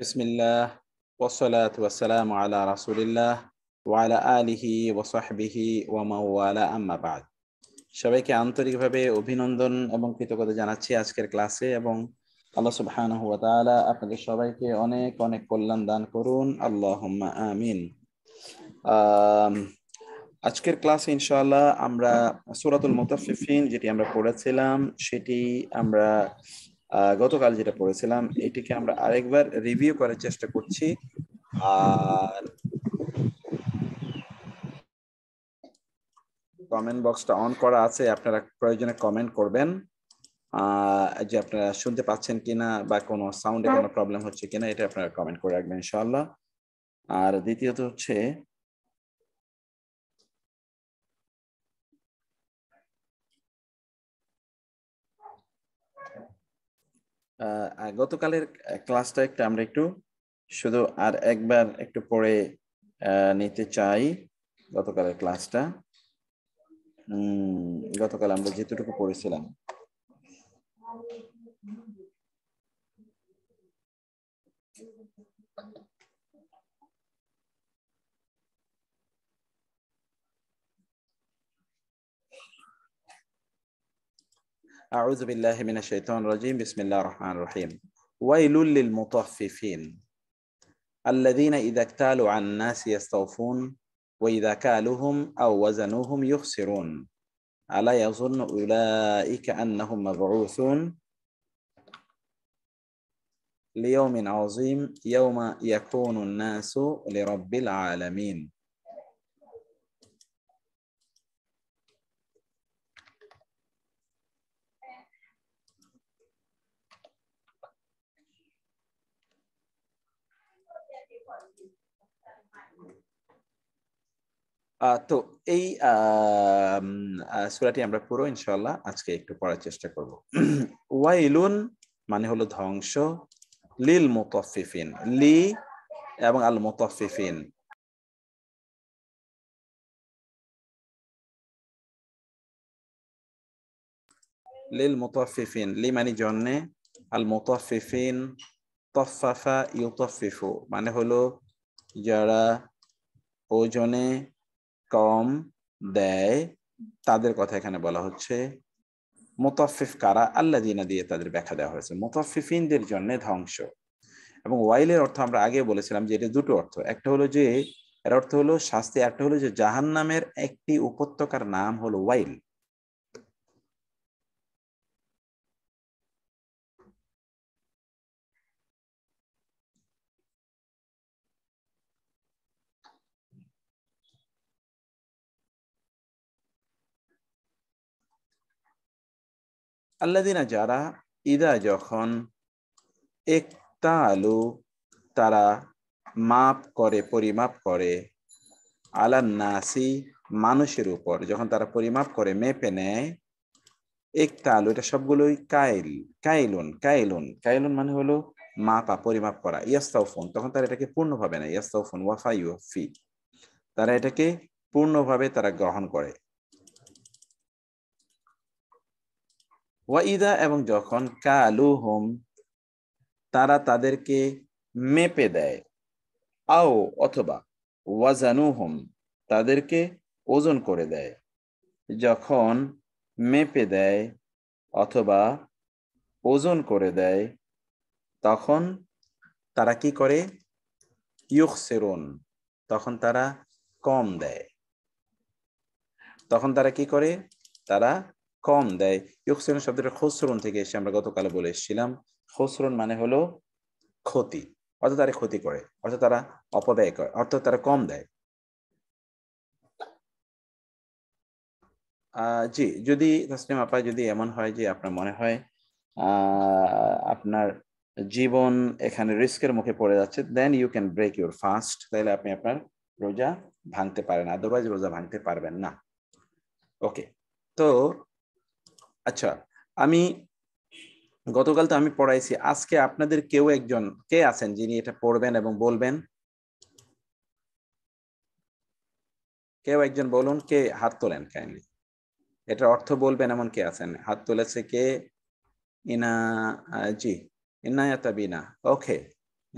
বিসমিল্লাহ ওসলাত ওয়াসালাম আলা ওয়ালা আলিহি সবাইকে আন্তরিকভাবে অভিনন্দন এবং কৃতজ্ঞতা জানাচ্ছি আজকের ক্লাসে এবং আল্লাহ সুবহান আপনাদের সবাইকে অনেক অনেক কল্যাণ দান করুন আল্লাহ আমিন আজকের ক্লাসে ইনশাআল্লাহ আমরা সুরাতুল মুতাফিফিন যেটি আমরা পড়েছিলাম সেটি আমরা গতকাল যেটা পড়েছিলাম এটিকে আমরা আরেকবার রিভিউ করার চেষ্টা করছি আর কমেন্ট বক্সটা অন করা আছে আপনারা প্রয়োজনে কমেন্ট করবেন যে আপনারা শুনতে পাচ্ছেন কিনা বা কোনো সাউন্ডে কোনো প্রবলেম হচ্ছে কিনা এটা আপনারা কমেন্ট করে রাখবেন ইনশাল্লাহ আর দ্বিতীয়ত হচ্ছে গতকালের ক্লাসটা একটু আমরা একটু শুধু আর একবার একটু পড়ে নিতে চাই গতকালের ক্লাসটা গতকাল আমরা যেটুকু পড়েছিলাম أعوذ بالله من الشيطان الرجيم بسم الله الرحمن الرحيم ويل للمطففين الذين إذا اكتالوا عن الناس يستوفون وإذا كالوهم أو وزنوهم يخسرون ألا يظن أولئك أنهم مبعوثون ليوم عظيم يوم يكون الناس لرب العالمين তো এই সুরাটি আমরা পুরো ইনশাল্লাহ আজকে একটু পড়ার চেষ্টা করব ওয়াইলুন মানে হলো ধ্বংস লিল মুতাফিফিন লি এবং আল মুতাফিফিন লিল মুতাফিফিন লি মানে জন্মে আল মুতাফিফিন তফাফা ইউতফিফু মানে হলো যারা ওজনে কম দেয় তাদের কথা এখানে বলা হচ্ছে মোতাফিফ কারা আল্লা দিনা দিয়ে তাদের ব্যাখ্যা দেওয়া হয়েছে মোতাফিফিনদের জন্য ধ্বংস এবং ওয়াইলের অর্থ আমরা আগে বলেছিলাম যে এটা দুটো অর্থ একটা হলো যে এর অর্থ হলো শাস্তি একটা হলো যে জাহান্নামের একটি উপত্যকার নাম হলো ওয়াইল আল্লাদিনা যারা ইদা যখন একতা আলু তারা মাপ করে পরিমাপ করে আলা নাসি মানুষের উপর যখন তারা পরিমাপ করে মেপে নেয় একটা আলু এটা সবগুলোই কাইল কাইলুন কাইলুন কাইলুন মানে হলো মাপা পরিমাপ করা ফোন তখন তারা এটাকে পূর্ণভাবে নেয় ফোন ওয়াফাই ওয়াফি তারা এটাকে পূর্ণভাবে তারা গ্রহণ করে ওয়াইদা এবং যখন কালু হোম তারা তাদেরকে মেপে দেয় আও অথবা ওয়াজানু হোম তাদেরকে ওজন করে দেয় যখন মেপে দেয় অথবা ওজন করে দেয় তখন তারা কি করে ইউক সেরুন তখন তারা কম দেয় তখন তারা কি করে তারা কম দেয় ইউকসিরুন শব্দটা খসরুন থেকে এসে আমরা গতকালে বলে এসেছিলাম খসরুন মানে হলো ক্ষতি অর্থাৎ তারা ক্ষতি করে অর্থাৎ তারা অপব্যয় করে অর্থাৎ তারা কম দেয় জি যদি তাসলিম আপা যদি এমন হয় যে আপনার মনে হয় আপনার জীবন এখানে রিস্কের মুখে পড়ে যাচ্ছে then you can break your fast তাহলে আপনি আপনার রোজা ভাঙতে পারেন আদারওয়াইজ রোজা ভাঙতে পারবেন না ওকে তো আচ্ছা আমি গতকাল তো আমি পড়াইছি আজকে আপনাদের কেউ একজন কে আছেন যিনি এটা পড়বেন এবং বলবেন কেউ একজন বলুন কে হাত তোলেন কাইন্ডলি এটার অর্থ বলবেন এমন কে আছেন হাত তুলেছে কে ইনা জি ইনায়া বিনা ওকে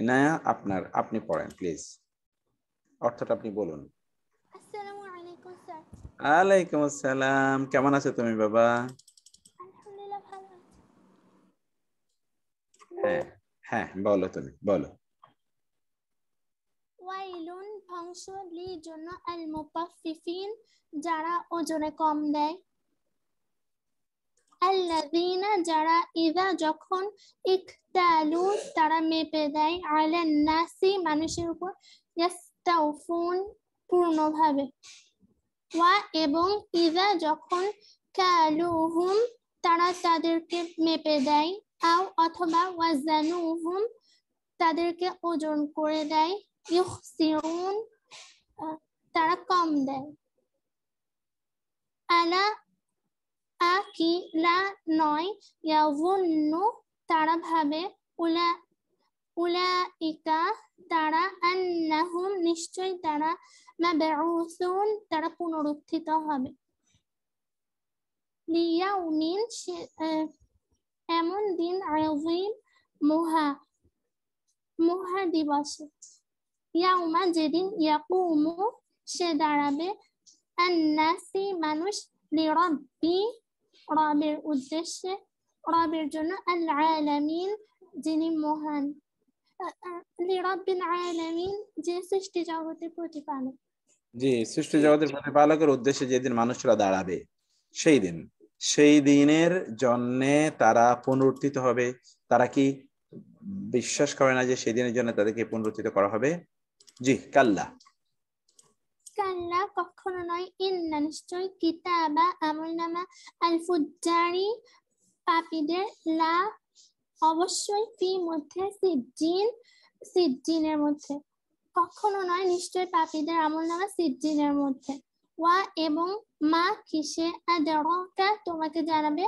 ইনায়া আপনার আপনি পড়েন প্লিজ অর্থটা আপনি বলুন আলাইকুম আসসালাম কেমন আছো তুমি বাবা হ্যাঁ, হ্যাঁ বলো তুমি বলো ওয়াইলুন জন্য আল যারা ওজনে কম দেয় যারা যখন ইকতালু তারা মেপে দেয় আলান নাসি মানুষের উপর ইয়াস্তাউফুন পূর্ণভাবে ওয়া এবং ইদা যখন কালুহুম তারা তাদেরকে মেপে দেয় আও অথবা ওয়াজানুহুম তাদেরকে ওজন করে দেয় ইউসিউন তারা কম দেয় আলা আকি লা নয় ইয়াজুন্নু তারা ভাবে উলা উলাইকা তারা আন্নাহুম নিশ্চয় তারা মাবউসুন তারা পুনরুত্থিত হবে লিয়াউমিন এমন দিন আযীম মুহা মুহা দিবসে ইয়াউমা যেদিন ইয়াকুমু সে দাঁড়াবে আন্নাসি মানুষ লিরব্বি রবের উদ্দেশ্যে রবের জন্য আল আলামিন যিনি মহান লিরব্বিল আলামিন যে সৃষ্টি জগতের প্রতিপালক জি সৃষ্টি জগতের প্রতিপালকের উদ্দেশ্যে যেদিন মানুষরা দাঁড়াবে সেই দিন সেই দিনের জন্যে তারা পুনরুত্থিত হবে তারা কি বিশ্বাস করে না যে সেই দিনের জন্য তাদেরকে পুনরুত্থিত করা হবে জি কাল্লা কাল্লা কখনো নয় ইল্লা নিশ্চয় কিতাবা আমল নামা আল ফুজ্জারি পাপীদের লা অবশ্যই ফি মধ্যে সিজিন সিজিনের মধ্যে কখনো নয় নিশ্চয় পাপীদের আমল নামা সিজিনের মধ্যে ওয়া এবং মা কিসে আদরটা তোমাকে জানাবে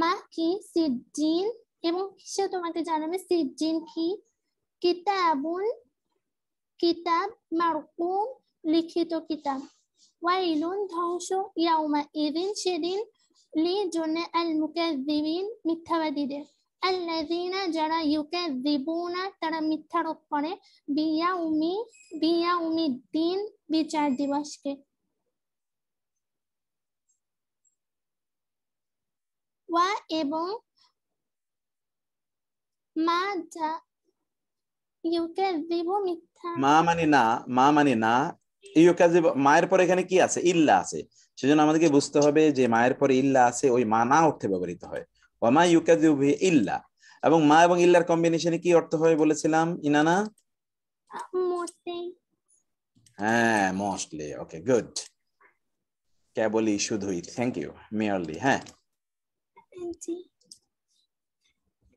মা কি সিজিন এবং কিসে তোমাকে জানাবে সিজিন কি কিতাবুন কিতাব মারকুম লিখিত কিতাব ওয়াইলুন ধ্বংস ইয়াউমা ইদিন সেদিন লি জন্যে আল মুকাদ্দিবিন মিথ্যাবাদীদের আল্লাযীনা যারা ইউকাযযিবুনা তারা মিথ্যা মিথ্যারোপ করে বিয়াউমি বিয়াউমিদ্দিন বিচার দিবসকে ওয়া এবং মা যা ইউকাজিবু মিথ্যা মা মানে না মা মানে না ইউকাযিবু মায়ের পরে এখানে কি আছে ইল্লা আছে সেজন্য আমাদেরকে বুঝতে হবে যে মায়ের পরে ইল্লা আছে ওই মা না অর্থে ব্যবহৃত হয় ওয়া মা ইউকাযিবু ইল্লা এবং মা এবং ইল্লার কম্বিনেশনে কি অর্থ হয় বলেছিলাম ইনানা হ্যাঁ মোস্টলি ওকে গুড কেবলই শুধুই থ্যাংক ইউ মেয়ারলি হ্যাঁ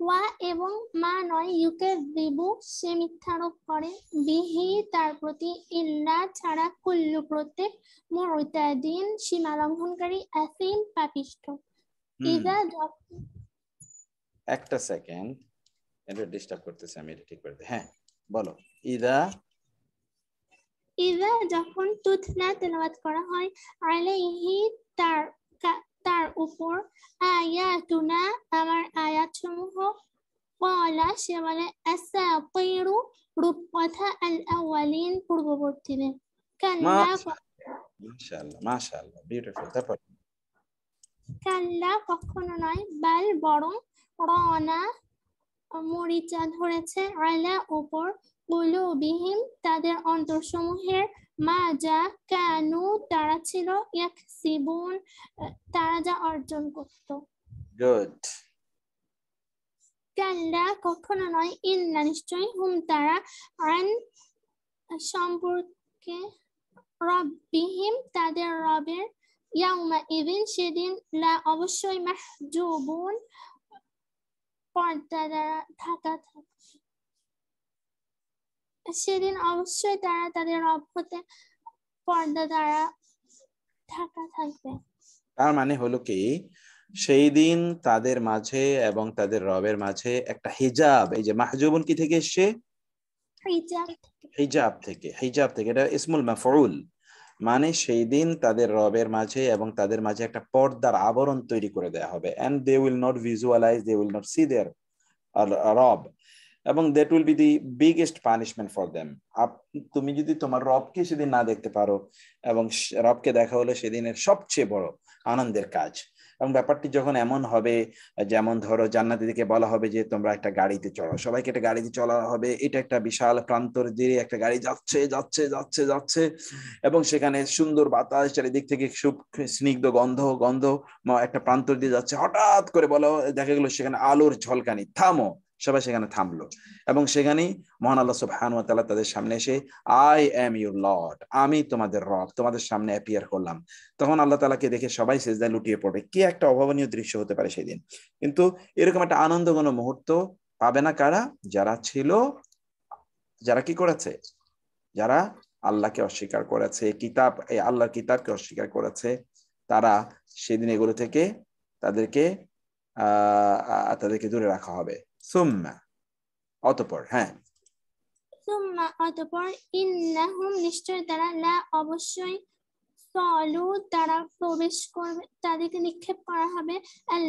ওয়া এবং মা নয় ইউকে দিবু সে মিথ্যারোপ করে বিহি তার প্রতি ইল্লা ছাড়া কুল্লু প্রত্যেক মুতাদিন সীমা লঙ্ঘনকারী আসিম পাপিষ্ঠ ইজা একটা সেকেন্ড এটা ডিস্টার্ব করতেছে আমি এটা ঠিক করে হ্যাঁ বলো ইদা ইদা যখন তুথনা তেলাওয়াত করা হয় আলাইহি তার তার উপর তুনা আমার আয়াতসমূহ কলা সে বলে রূপকথা আল আওয়ালিন কাল্লা কখনো নয় বাল বরং রনা মরিচা ধরেছে আলা উপর বিহীন তাদের অন্তর সমূহের মাজা কানু তারা ছিল এক সিবুন তারা যা অর্জন করত গুড কখনো নয় নিশ্চয়ই হুম তারা আন সম্পর্কে রব্বিহিম তাদের রবের ইয়াউমা ইভিন সেদিন লা অবশ্যই মাহজুবুন পর্দা দ্বারা ঢাকা থাকে সেদিন অবশ্যই তারা তাদের অভ্যতে পর্দা দ্বারা ঢাকা থাকবে তার মানে হলো কি সেই দিন তাদের মাঝে এবং তাদের রবের মাঝে একটা হিজাব এই যে মাহজুবুন কি থেকে এসছে হিজাব থেকে হিজাব থেকে এটা ইসমুল মাফউল মানে সেই দিন তাদের রবের মাঝে এবং তাদের মাঝে একটা পর্দার আবরণ তৈরি করে দেয়া হবে and they will not visualise they will not see their রব এবং that will be the biggest punishment for them তুমি যদি তোমার রবকে সেদিন না দেখতে পারো এবং রবকে দেখা হলো সেদিনের সবচেয়ে বড় আনন্দের কাজ এবং ব্যাপারটি যখন এমন হবে যেমন ধরো জান্নাতিদিকে বলা হবে যে তোমরা একটা গাড়িতে চলো সবাইকে একটা গাড়িতে চলা হবে এটা একটা বিশাল প্রান্তর দিয়ে একটা গাড়ি যাচ্ছে যাচ্ছে যাচ্ছে যাচ্ছে এবং সেখানে সুন্দর বাতাস চারিদিক থেকে খুব স্নিগ্ধ গন্ধ গন্ধ একটা প্রান্তর দিয়ে যাচ্ছে হঠাৎ করে বলো দেখা গেলো সেখানে আলোর ঝলকানি থামো সবাই সেখানে থামলো এবং সেখানেই মহান আল্লাহ সুবহান তাআলা তাদের সামনে এসে আই এম ইউর লর্ড আমি তোমাদের রব তোমাদের সামনে অ্যাপিয়ার করলাম তখন আল্লাহ তালাকে দেখে সবাই সেজদায় লুটিয়ে পড়বে কি একটা অভাবনীয় দৃশ্য হতে পারে সেদিন কিন্তু এরকম একটা আনন্দ কোনো মুহূর্ত পাবে না কারা যারা ছিল যারা কি করেছে যারা আল্লাহকে অস্বীকার করেছে কিতাব এই আল্লাহর কিতাবকে অস্বীকার করেছে তারা সেদিন এগুলো থেকে তাদেরকে আহ তাদেরকে দূরে রাখা হবে সুম্মা অতপর হ্যাঁ সুম্মা অতপর ইন্নাহুম নিশ্চয় তারা লা অবশ্যই সলু তারা প্রবেশ করবে তাদেরকে নিক্ষেপ করা হবে আল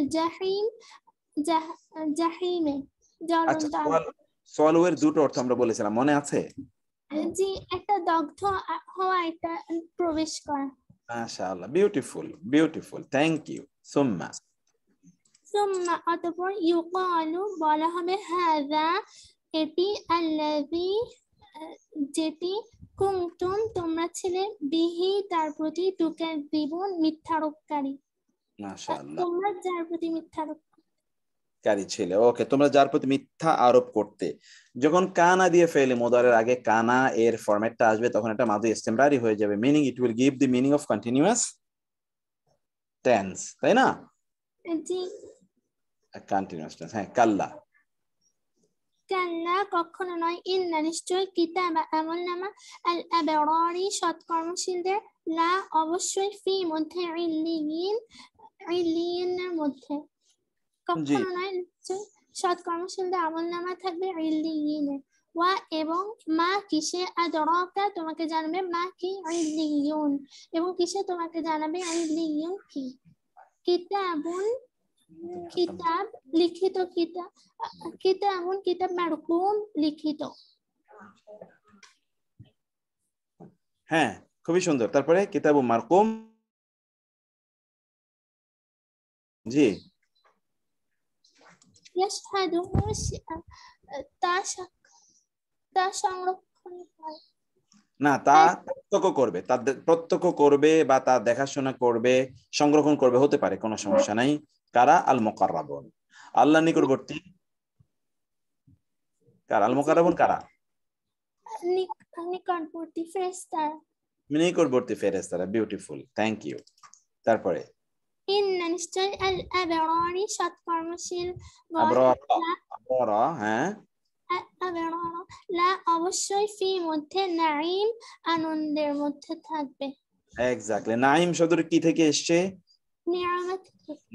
আচ্ছা, দুটো অর্থ আমরা বলেছিলাম মনে আছে জি একটা দগ্ধ হওয়া একটা প্রবেশ করা মাশাআল্লাহ বিউটিফুল বিউটিফুল থ্যাংক ইউ সুম্মা সুম্মা অতঃপর ইউকালু বলা হবে এটি আল্লাযী যেটি কুমতুম তোমরা ছেলে বিহি তার প্রতি তুকের জীবন মিথ্যারোপকারী তোমরা যার প্রতি মিথ্যারোপকারী ছিলে ওকে তোমরা যার প্রতি মিথ্যা আরোপ করতে যখন কানা দিয়ে ফেলে মোদারের আগে কানা এর ফরম্যাটটা আসবে তখন এটা মাদু ইস্তেমরারি হয়ে যাবে meaning it will give the meaning of continuous tense তাই না জি হ্যাঁ কাল্লা eh, কখনো নয় ইন্না নিশ্চয় কিতাব নামা আল আবরারি সৎকর্মশীলদের লা অবশ্যই ফি মধ্যে ইল্লিয়িন ইল্লিয়িনের মধ্যে কখনো নয় নিশ্চয় সৎকর্মশীলদের আমল নামা থাকবে ওয়া এবং মা কিসে আদরাকা তোমাকে জানাবে মা কি ইল্লিয়ুন এবং কিসে তোমাকে জানাবে ইল্লিয়ুন কি কিতাবুন কিতাব লিখিত কিতাব কিতাব কিতাব মারকুম লিখিত হ্যাঁ খুবই সুন্দর তারপরে কিতাব মারকুম জি তা সংরক্ষণ হয় না তা হ্যাঁ। প্রত্যক্ষ করবে তা প্রত্যক্ষ করবে বা তা দেখাশোনা করবে সংরক্ষণ করবে হতে পারে কোনো সমস্যা নাই কারা আল মোকারাবন আল্লাহ নিকটবর্তী কারা আল মোকারাবন কারা নিকটবর্তী নিকটবর্তী বিউটিফুল থ্যাংক ইউ তারপরে ইন্না নিশ্চয় আল আবরারি সৎকর্মশীল আবরারা হ্যাঁ লা অবশ্যই ফি মধ্যে নাঈম আনন্দের মধ্যে থাকবে এক্স্যাক্টলি নাঈম শব্দটি কি থেকে এসেছে নিয়ামত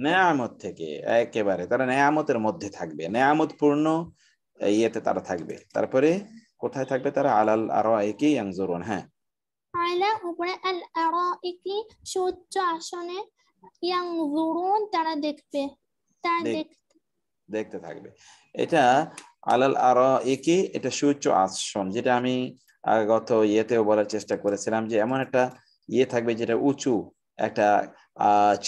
নেয়ামত থেকে একেবারে তারা নেয়ামতের মধ্যে থাকবে নেয়ামত পূর্ণ ইয়েতে তারা থাকবে তারপরে কোথায় থাকবে তারা আলাল হ্যাঁ উপরে আল আরাইকি সূর্য আসনে ইয়াংজুরুন তারা দেখবে তারা দেখতে থাকবে এটা আলাল আরাইকি এটা সূর্য আসন যেটা আমি গত ইয়েতেও বলার চেষ্টা করেছিলাম যে এমন একটা ইয়ে থাকবে যেটা উঁচু একটা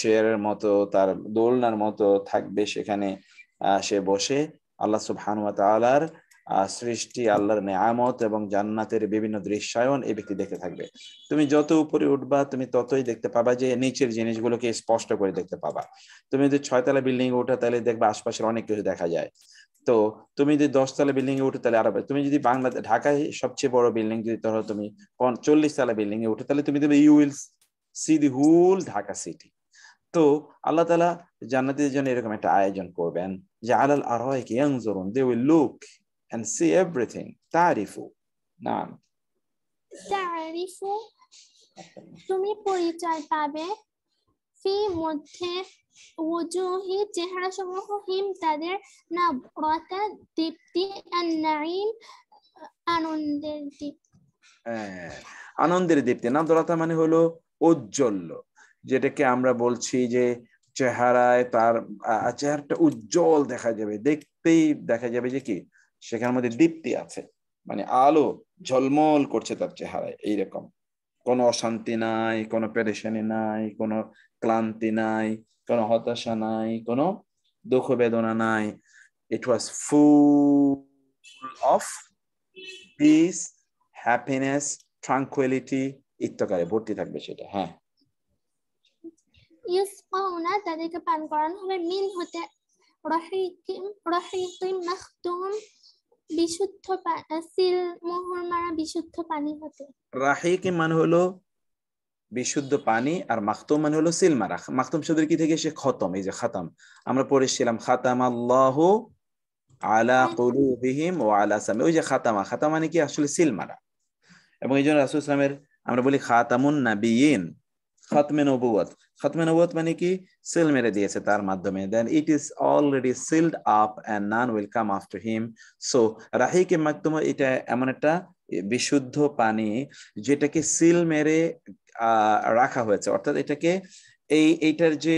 চেয়ারের মতো তার দোলনার মতো থাকবে সেখানে সে বসে আল্লাহ সুবহানুয়া তালার সৃষ্টি আল্লাহর নেয়ামত এবং জান্নাতের বিভিন্ন দৃশ্যায়ন এই ব্যক্তি দেখতে থাকবে তুমি যত উপরে উঠবা তুমি ততই দেখতে পাবা যে নিচের জিনিসগুলোকে স্পষ্ট করে দেখতে পাবা তুমি যদি ছয়তলা বিল্ডিং এ উঠা তাহলে দেখবা আশপাশের অনেক কিছু দেখা যায় তো তুমি যদি দশতলা বিল্ডিং এ উঠে তাহলে আরো তুমি যদি বাংলাদেশ ঢাকায় সবচেয়ে বড় বিল্ডিং যদি ধরো তুমি চল্লিশ তলা বিল্ডিং এ উঠে তাহলে তুমি দেখবে ইউ উইল সি দি হুল ঢাকা সিটি তো আল্লাহ তালা জান্নাতিদের জন্য এরকম একটা আয়োজন করবেন যে আলাল আর কি জরুন they will look and see everything তারিফু নাম তারিফু তুমি পরিচয় পাবে ফি মধ্যে উজুহি চেহারা সমূহ হিম তাদের না কথা দীপ্তি নাইম আনন্দের দীপ্তি হ্যাঁ, আনন্দের দীপ্তি নাম দরাতা মানে হলো উজ্জ্বল যেটাকে আমরা বলছি যে চেহারায় তার চেহারাটা উজ্জ্বল দেখা যাবে দেখতেই দেখা যাবে যে কি সেখানের মধ্যে দীপ্তি আছে মানে আলো ঝলমল করছে তার চেহারায় এইরকম কোনো অশান্তি নাই কোনো পেরেশানি নাই কোনো ক্লান্তি নাই কোনো হতাশা নাই কোনো দুঃখ বেদনা নাই it was full of peace happiness tranquillity ইত্যকারে ভর্তি থাকবে সেটা হ্যাঁ পাওনা তাদেরকে পান করানো হবে মিন হতে রহিকিম রহিকিম মাখতুম বিশুদ্ধ সিল মোহর মারা বিশুদ্ধ পানি হতে রাহিকি মানে হলো বিশুদ্ধ পানি আর মাখতুম মানে হলো সিল মারা মাখতুম শব্দের কি থেকে সে খতম এই যে খাতাম আমরা পড়েছিলাম খাতাম আল্লাহ আলা কুলুবিহিম ও আলা সামি ওই যে খাতামা খাতামা মানে কি আসলে সিল মারা এবং এই জন্য রাসুল ইসলামের আমরা বলি খাতামুন নাবিয়িন খাতমে নবুয়ত খাতমে নবুয়ত মানে কি সিল মেরে দিয়েছে তার মাধ্যমে then it is already sealed up and none will come after him so রাহিকে মাধ্যমে এটা এমন একটা বিশুদ্ধ পানি যেটাকে সিল মেরে রাখা হয়েছে অর্থাৎ এটাকে এই এইটার যে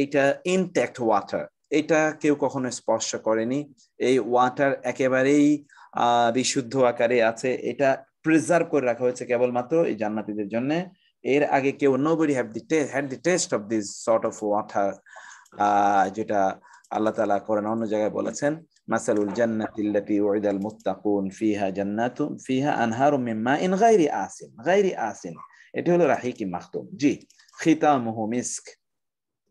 এইটা ইনট্যাক্ট ওয়াটার এটা কেউ কখনো স্পর্শ করেনি এই ওয়াটার একেবারেই বিশুদ্ধ আকারে আছে এটা প্রিজার্ভ করে রাখা হয়েছে কেবলমাত্র এই জান্নাতিদের জন্য এর আগে কেউ nobody have the taste had the taste of this sort of water যেটা আল্লাহ তাআলা করেন অন্য জায়গায় বলেছেন মাসালুল জান্নাতি আল্লাতি উইদাল মুত্তাকুন ফিহা জান্নাতুন ফিহা আনহারুম মিন মাইন গায়রি আসিন গায়রি আসিন এটি হলো রাহিকি মাখতুম জি খিতামুহু মিস্ক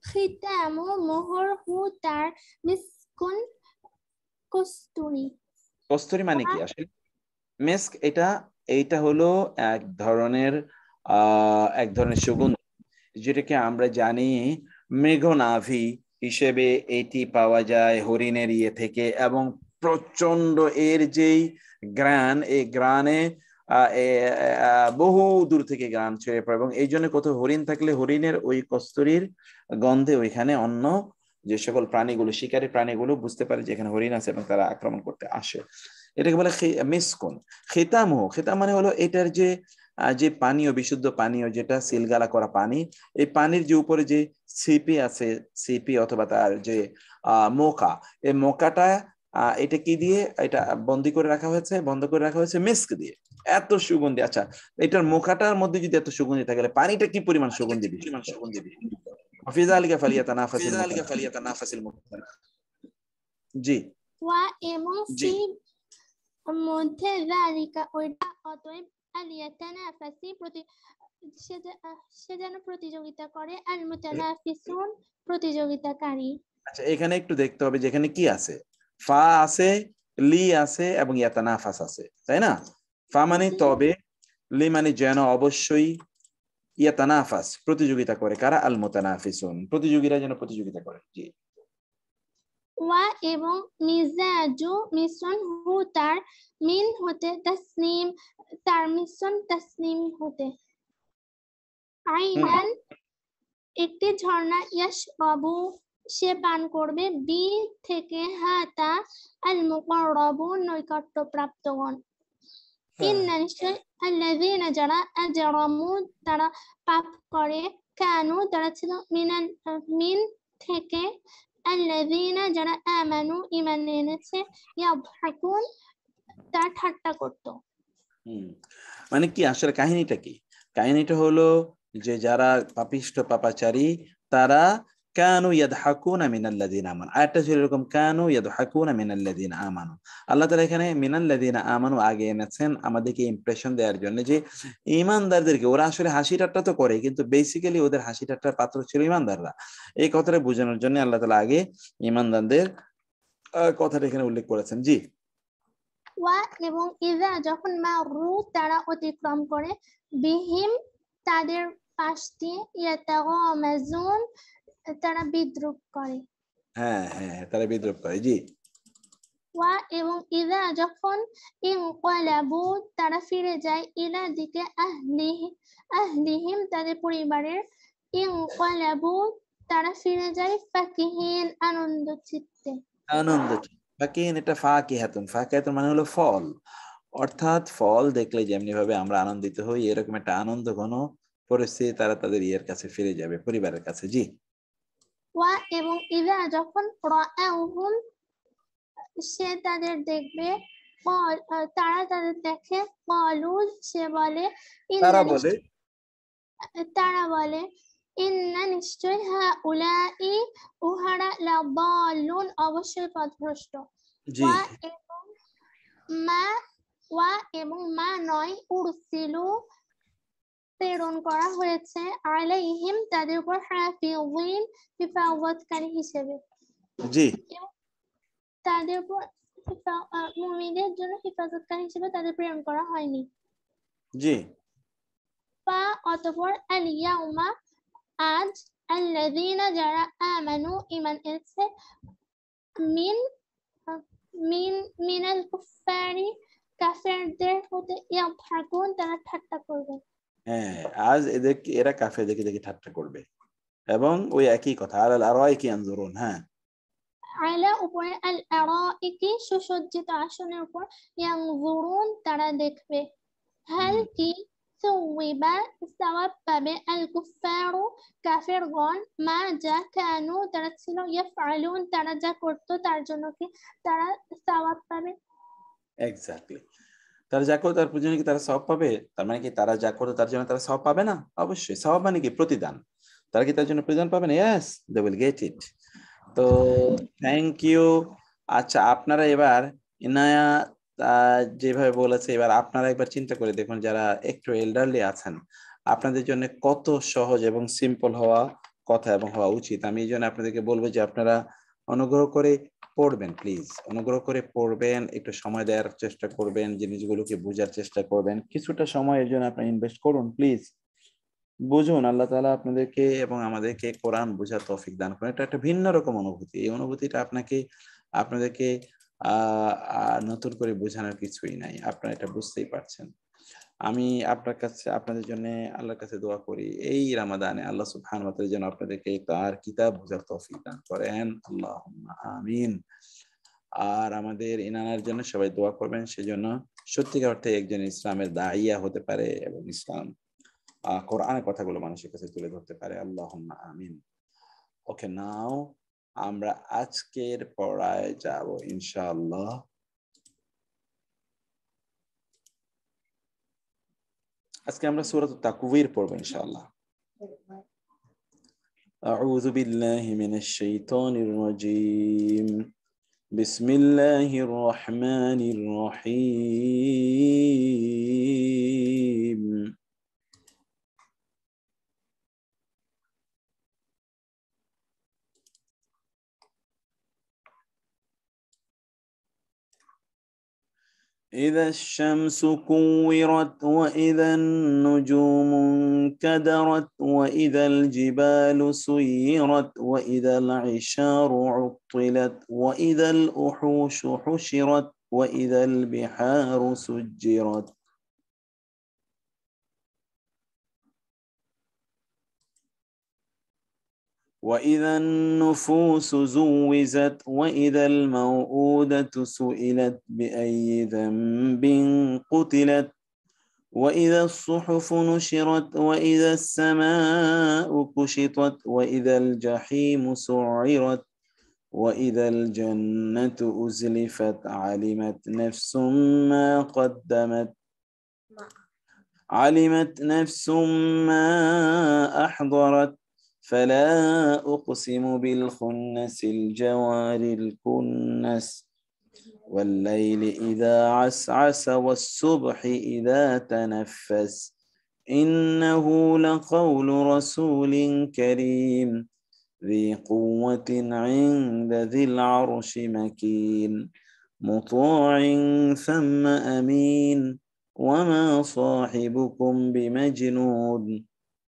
খিতামুহু মোহর হু তার মিসকুন কস্তুরি কস্তুরি মানে কি আসলে মিস্ক এটা এইটা হলো এক ধরনের আহ এক ধরনের সুগন্ধ যেটাকে আমরা জানি মেঘনাভি হিসেবে এটি পাওয়া যায় হরিণের ইয়ে থেকে এবং প্রচন্ড এর যেই গ্রান এই গ্রানে বহু দূর থেকে গ্রান ছেড়ে পড়ে এবং এই জন্য কোথাও হরিণ থাকলে হরিণের ওই কস্তুরীর গন্ধে ওইখানে অন্য যে সকল প্রাণীগুলো শিকারী প্রাণীগুলো বুঝতে পারে যে এখানে হরিণ আছে এবং তারা আক্রমণ করতে আসে এটাকে বলে মেসকুন খেতাম হোক খেতাম মানে হলো এটার যে যে পানীয় বিশুদ্ধ পানীয় যেটা সিলগালা করা পানি এই পানির যে উপরে যে সিপি আছে সিপি অথবা তার যে মোকা এই মোকাটা এটা কি দিয়ে এটা বন্দি করে রাখা হয়েছে বন্ধ করে রাখা হয়েছে মেস্ক দিয়ে এত সুগন্ধি আচ্ছা এটার মোকাটার মধ্যে যদি এত সুগন্ধি থাকে পানিটা কি পরিমাণ সুগন্ধি পরিমাণ সুগন্ধি হাফিজা আলিকা ফালিয়া তানাফাসিল হাফিজা আলিকা ফালিয়া তানাফাসিল জি ওয়া এমসি মধ্যে ذلك ওইটা অতএব আলিয়াতানাফাসি প্রতি সে যেন প্রতিযোগিতা করে আর মুতানাফিসুন প্রতিযোগিতাকারী আচ্ছা এখানে একটু দেখতে হবে যেখানে কি আছে ফা আছে লি আছে এবং ইয়াতানাফাস আছে তাই না ফা মানে তবে লি মানে যেন অবশ্যই ইয়াতানাফাস প্রতিযোগিতা করে কারা আল মুতানাফিসুন প্রতিযোগীরা যেন প্রতিযোগিতা করে জি ওয়া এবং মিজাজু মিশ্রণ হু তার মিন হতে তসনিম তার মিশ্রণ তসনিম হতে আইনান একটি ঝর্ণা ইয়াশ বাবু সে পান করবে বি থেকে হা তা আল মুকাররাবু নৈকট্য প্রাপ্তগণ হ্যাঁ। আল্লাযীনা যারা আজরামু তারা পাপ করে কানু তারা ছিল মিনান মিন থেকে আল্লাযীনা যারা আমানু ঈমান এনেছে ইয়াবহাকুন তার ঠাট্টা করত মানে কি আসলে কাহিনীটা কি কাহিনীটা হলো যে যারা পাপিষ্ট পাপাচারী তারা কানু ইয়াদহাকুনা মিনাল্লাযিনা আমানু আয়াতটা ছিল এরকম কানু ইয়াদহাকুনা মিনাল্লাযিনা আমানু আল্লাহ তাআলা এখানে মিনাল্লাযিনা আমানু আগে এনেছেন আমাদেরকে ইমপ্রেশন দেওয়ার জন্য যে ঈমানদারদেরকে ওরা আসলে হাসি ঠাট্টা তো করে কিন্তু বেসিক্যালি ওদের হাসি ঠাট্টার পাত্র ছিল ঈমানদাররা এই কথাটা বোঝানোর জন্য আল্লাহ তাআলা আগে ঈমানদারদের কথাটা এখানে উল্লেখ করেছেন জি ওয়া এবং ইজা যখন মা রু তারা অতিক্রম করে বিহিম তাদের পাশ দিয়ে ইয়াতাগামাজুন তারা বিদ্রুপ করে হ্যাঁ হ্যাঁ, হ্যাঁ তারা বিদ্রুপ করে জি ওয়া এবং ইদা যখন তারা ফিরে যায় ইলা দিকে আহলি আহলিহিম তাদের পরিবারের তারা ফিরে যায় ফাকিহিন আনন্দ চিত্তে আনন্দ ফাকিহিন এটা ফাকিহাতুন ফাকিহাতুন মানে হলো ফল অর্থাৎ ফল দেখলে যেমনি ভাবে আমরা আনন্দিত হই এরকম একটা আনন্দ ঘন পরিস্থিতি তারা তাদের ইয়ের কাছে ফিরে যাবে পরিবারের কাছে জি ওয়া এবং ইরা যখন রাআহুম সে তাদের দেখবে তারা তাদের দেখে কলু সে বলে তারা বলে তারা বলে ইন্না নিশ্চয় হা উলাই উহারা লাবালুন অবশ্যই পথভ্রষ্ট এবং মা ওয়া এবং মা নয় উরসিলু প্রেরণ করা হয়েছে আলাইহিম তাদের উপর হাফিযিন হিফাজতকারী হিসেবে জি তাদের উপর মুমিনদের জন্য হিফাজতকারী হিসেবে তাদের প্রেরণ করা হয়নি জি অতপর অতঃপর আলিয়াউমা আজ আল্লাযীনা যারা আমানু ঈমান এনেছে মিন মিন মিনাল কুফারি কাফেরদের হতে ভাগুন তারা ঠাট্টা করবে হ্যাঁ আজ এদের এরা কাফের দেখে দেখে ঠাট্টা করবে এবং ওই একই কথা আল আনজুরুন হ্যাঁ আলা উপরে আল আরাইকি সুসজ্জিত আসনের উপর ইয়ানজুরুন তারা দেখবে হাল কি সুইবা সওয়াব পাবে আল কুফারু কাফেরগণ মা যা কানু তারা ছিল ইয়াফআলুন তারা যা করত তার জন্য কি তারা সওয়াব পাবে এক্স্যাক্টলি তারা যা করে তার প্রয়োজনে কি তারা সব পাবে তার মানে কি তারা যা করতো তার জন্য তারা সব পাবে না অবশ্যই সব মানে কি প্রতিদান তারা কি তার জন্য প্রতিদান পাবে না ইয়াস দে উইল গেট ইট তো থ্যাংক ইউ আচ্ছা আপনারা এবার ইনায়া যেভাবে বলেছে এবার আপনারা একবার চিন্তা করে দেখুন যারা একটু এল্ডারলি আছেন আপনাদের জন্য কত সহজ এবং সিম্পল হওয়া কথা এবং হওয়া উচিত আমি এই জন্য আপনাদেরকে বলবো যে আপনারা অনুগ্রহ করে পড়বেন প্লিজ অনুগ্রহ করে পড়বেন একটু সময় দেওয়ার চেষ্টা করবেন জিনিসগুলোকে বোঝার চেষ্টা করবেন কিছুটা সময় এর জন্য আপনি ইনভেস্ট করুন প্লিজ বুঝুন আল্লাহ তালা আপনাদেরকে এবং আমাদেরকে কোরআন বোঝার তৌফিক দান করেন এটা একটা ভিন্ন রকম অনুভূতি এই অনুভূতিটা আপনাকে আপনাদেরকে আহ নতুন করে বোঝানোর কিছুই নাই আপনারা এটা বুঝতেই পারছেন আমি আপনার কাছে আপনাদের জন্য আল্লাহর কাছে দোয়া করি এই রামাদানে আল্লাহ সুবহান ওয়া যেন আপনাদেরকে তার কিতাব বুঝার তৌফিক দান করেন আল্লাহ আমিন আর আমাদের ইনানার জন্য সবাই দোয়া করবেন সেজন্য সত্যিকার অর্থে একজন ইসলামের দাইয়া হতে পারে এবং ইসলাম কোরআনের কথাগুলো মানুষের কাছে তুলে ধরতে পারে আল্লাহ আমিন ওকে নাও আমরা আজকের পড়ায় যাব ইনশাআল্লাহ আজকে আমরা সুরাত তাকুবির পড়বো ইনশাআল্লাহ أعوذ بالله من الشيطان الرجيم بسم الله الرحمن الرحيم إذا الشمس كورت وإذا النجوم انكدرت وإذا الجبال سيرت وإذا العشار عطلت وإذا الأحوش حشرت وإذا البحار سجرت وإذا النفوس زوزت وإذا الموءودة سئلت بأي ذنب قتلت وإذا الصحف نشرت وإذا السماء كشطت وإذا الجحيم سعرت وإذا الجنة أزلفت علمت نفس ما قدمت علمت نفس ما أحضرت فلا أقسم بالخنس الجوار الكنس والليل إذا عسعس والصبح إذا تنفس إنه لقول رسول كريم ذي قوة عند ذي العرش مكين مطاع ثم أمين وما صاحبكم بمجنون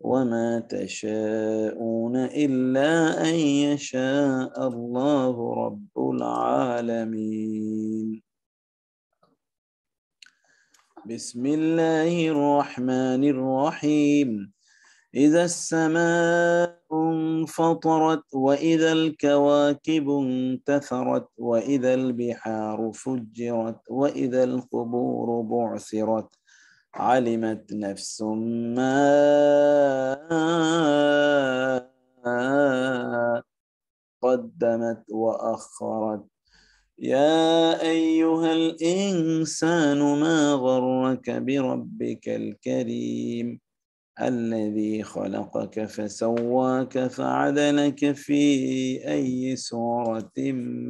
وما تشاءون إلا أن يشاء الله رب العالمين بسم الله الرحمن الرحيم إذا السماء انفطرت وإذا الكواكب انتثرت وإذا البحار فجرت وإذا القبور بعثرت علمت نفس ما قدمت وأخرت يا أيها الإنسان ما غرك بربك الكريم الذي خلقك فسواك فعدلك في أي سورة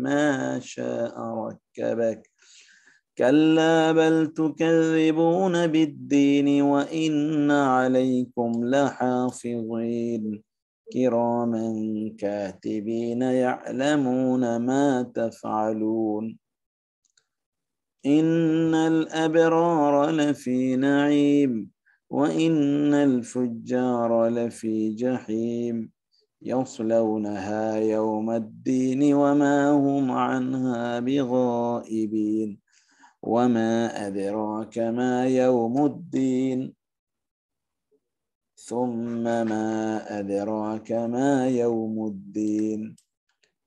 ما شاء ركبك كلا بل تكذبون بالدين وإن عليكم لحافظين كراما كاتبين يعلمون ما تفعلون إن الأبرار لفي نعيم وإن الفجار لفي جحيم يصلونها يوم الدين وما هم عنها بغائبين وما أدراك ما يوم الدين ثم ما أدراك ما يوم الدين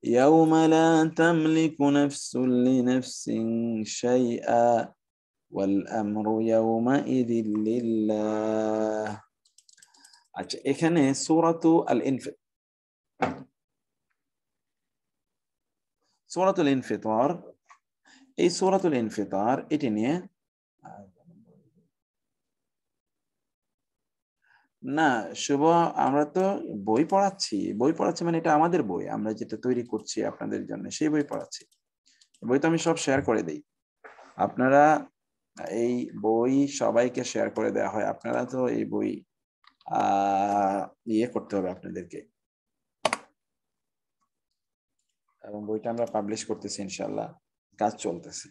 يوم لا تملك نفس لنفس شيئا والأمر يومئذ لله আচ্ছা سورة সুরাতু سورة ইনফে এই সৌরাতুল ইনফিতার এটি নিয়ে না শুভ আমরা তো বই পড়াচ্ছি বই পড়াচ্ছি মানে এটা আমাদের বই আমরা যেটা তৈরি করছি আপনাদের জন্য সেই বই পড়াচ্ছি বই তো আমি সব শেয়ার করে দিই আপনারা এই বই সবাইকে শেয়ার করে দেওয়া হয় আপনারা তো এই বই ইয়ে করতে হবে আপনাদেরকে এবং বইটা আমরা পাবলিশ করতেছি ইনশাল্লাহ কাজ চলতেছে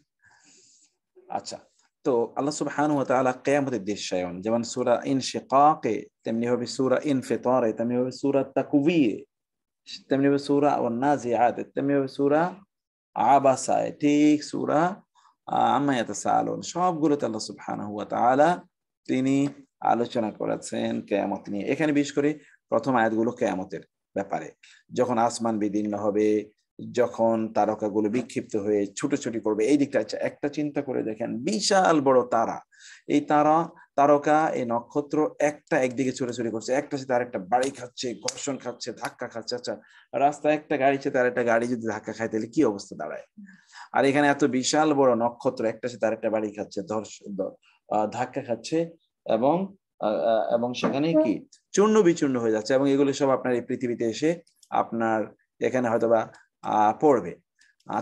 আচ্ছা তো আল্লাহ সুবহান ওয়া তাআলা কিয়ামতের দৃশ্যায়ন যেমন সূরা ইনশিকাকে তেমনি হবে সূরা ইনফিতারে তেমনি হবে সুরা তাকবীর তেমনি হবে সূরা ওয়ান নাজিআত তেমনি হবে সুরা আবাসায় ঠিক সুরা আম্মা ইয়াতাসাআলুন সবগুলোতে আল্লাহ সুবহানাহু ওয়া তাআলা তিনি আলোচনা করেছেন কেয়ামত নিয়ে এখানে বিশেষ করে প্রথম আয়াতগুলো কেয়ামতের ব্যাপারে যখন আসমান বিদীর্ণ হবে যখন তারকাগুলো বিক্ষিপ্ত হয়ে ছুটোছুটি করবে এই দিকটা একটা চিন্তা করে দেখেন বিশাল বড় তারা এই তারা তারকা এই নক্ষত্র একটা একদিকে ছুটোছুটি করছে একটা সাথে আরেকটা বাড়ি খাচ্ছে ঘর্ষণ খাচ্ছে ধাক্কা খাচ্ছে আচ্ছা রাস্তা একটা গাড়ি সাথে আরেকটা গাড়ি যদি ধাক্কা খায় তাহলে কি অবস্থা দাঁড়ায় আর এখানে এত বিশাল বড় নক্ষত্র একটা সাথে আরেকটা বাড়ি খাচ্ছে ধর্ষ ধাক্কা খাচ্ছে এবং এবং সেখানে কি চূর্ণ বিচূর্ণ হয়ে যাচ্ছে এবং এগুলো সব আপনার এই পৃথিবীতে এসে আপনার এখানে হয়তোবা পড়বে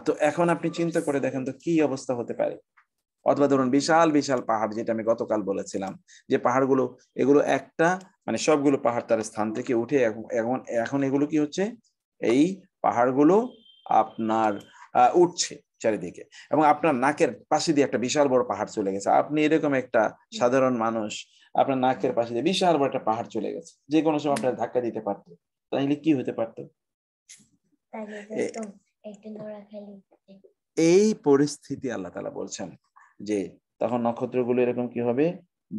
তো এখন আপনি চিন্তা করে দেখেন তো কি অবস্থা হতে পারে অথবা ধরুন বিশাল বিশাল পাহাড় যেটা আমি গতকাল বলেছিলাম যে পাহাড়গুলো এগুলো একটা মানে সবগুলো পাহাড় তার স্থান থেকে উঠে এখন এখন এগুলো কি হচ্ছে এই পাহাড়গুলো আপনার উঠছে চারিদিকে এবং আপনার নাকের পাশে দিয়ে একটা বিশাল বড় পাহাড় চলে গেছে আপনি এরকম একটা সাধারণ মানুষ আপনার নাকের পাশে দিয়ে বিশাল বড় একটা পাহাড় চলে গেছে যে কোনো সময় আপনার ধাক্কা দিতে পারতো তাহলে কি হতে পারতো এই পরিস্থিতি আল্লাহ তালা বলছেন যে তখন নক্ষত্রগুলো এরকম কি হবে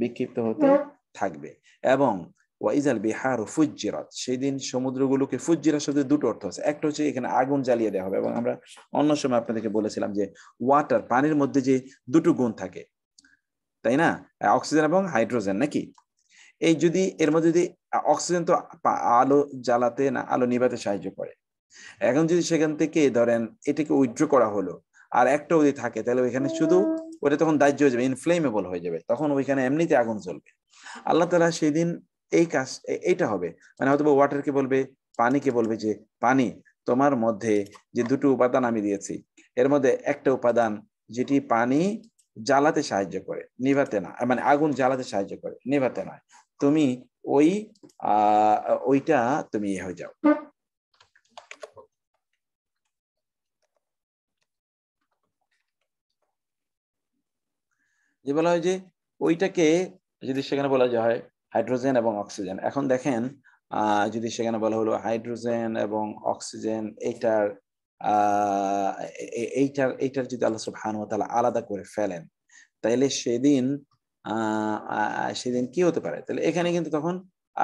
বিক্ষিপ্ত হতে থাকবে এবং ওয়াইজাল বিহার ফুজিরাত সেই দিন সমুদ্রগুলোকে ফুজিরাত শব্দের দুটো অর্থ আছে একটা হচ্ছে এখানে আগুন জ্বালিয়ে দেওয়া হবে এবং আমরা অন্য সময় আপনাদেরকে বলেছিলাম যে ওয়াটার পানির মধ্যে যে দুটো গুণ থাকে তাই না অক্সিজেন এবং হাইড্রোজেন নাকি এই যদি এর মধ্যে যদি অক্সিজেন তো আলো জ্বালাতে না আলো নিভাতে সাহায্য করে এখন যদি সেখান থেকে ধরেন এটাকে উইথড্র করা হলো আর একটা যদি থাকে তাহলে ওইখানে শুধু ওটা তখন দাহ্য হয়ে যাবে ইনফ্লেমেবল হয়ে যাবে তখন ওইখানে এমনিতে আগুন জ্বলবে আল্লাহ তালা সেদিন এই কাজ এইটা হবে মানে হয়তো ওয়াটারকে বলবে পানিকে বলবে যে পানি তোমার মধ্যে যে দুটো উপাদান আমি দিয়েছি এর মধ্যে একটা উপাদান যেটি পানি জ্বালাতে সাহায্য করে নিভাতে না মানে আগুন জ্বালাতে সাহায্য করে নিভাতে না তুমি ওই আহ ওইটা তুমি ইয়ে হয়ে যাও যে বলা হয় যে ওইটাকে যদি সেখানে বলা যায় হাইড্রোজেন এবং অক্সিজেন এখন দেখেন যদি সেখানে বলা হলো হাইড্রোজেন এবং অক্সিজেন এটার এইটার এইটার যদি আল্লাহ সুবহানাহু ওয়া তাআলা আলাদা করে ফেলেন তাহলে সেদিন সেদিন কি হতে পারে তাহলে এখানে কিন্তু তখন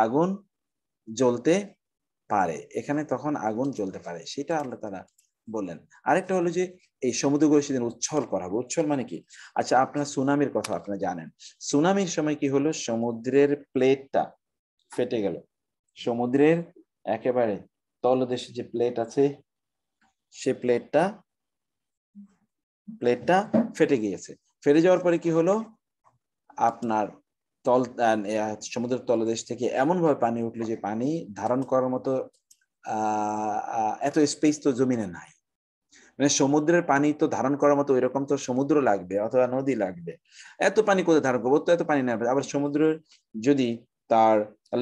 আগুন জ্বলতে পারে এখানে তখন আগুন জ্বলতে পারে সেটা আল্লাহ তারা বললেন আরেকটা হলো যে এই সমুদ্রগুলো সেদিন উচ্ছল করা হবে উচ্ছল মানে কি আচ্ছা আপনার সুনামির কথা আপনি জানেন সুনামির সময় কি হলো সমুদ্রের প্লেটটা ফেটে গেল সমুদ্রের একেবারে তলদেশে যে প্লেট আছে সে প্লেটটা প্লেটটা ফেটে গিয়েছে ফেটে যাওয়ার পরে কি হলো আপনার তল সমুদ্রের তলদেশ থেকে এমন ভাবে পানি উঠলো যে পানি ধারণ করার মতো এত স্পেস তো জমিনে নাই মানে সমুদ্রের পানি তো ধারণ করার মতো ওইরকম তো সমুদ্র লাগবে অথবা নদী লাগবে এত পানি কোথায় ধারণ করবো তো এত পানি না আবার সমুদ্রের যদি তার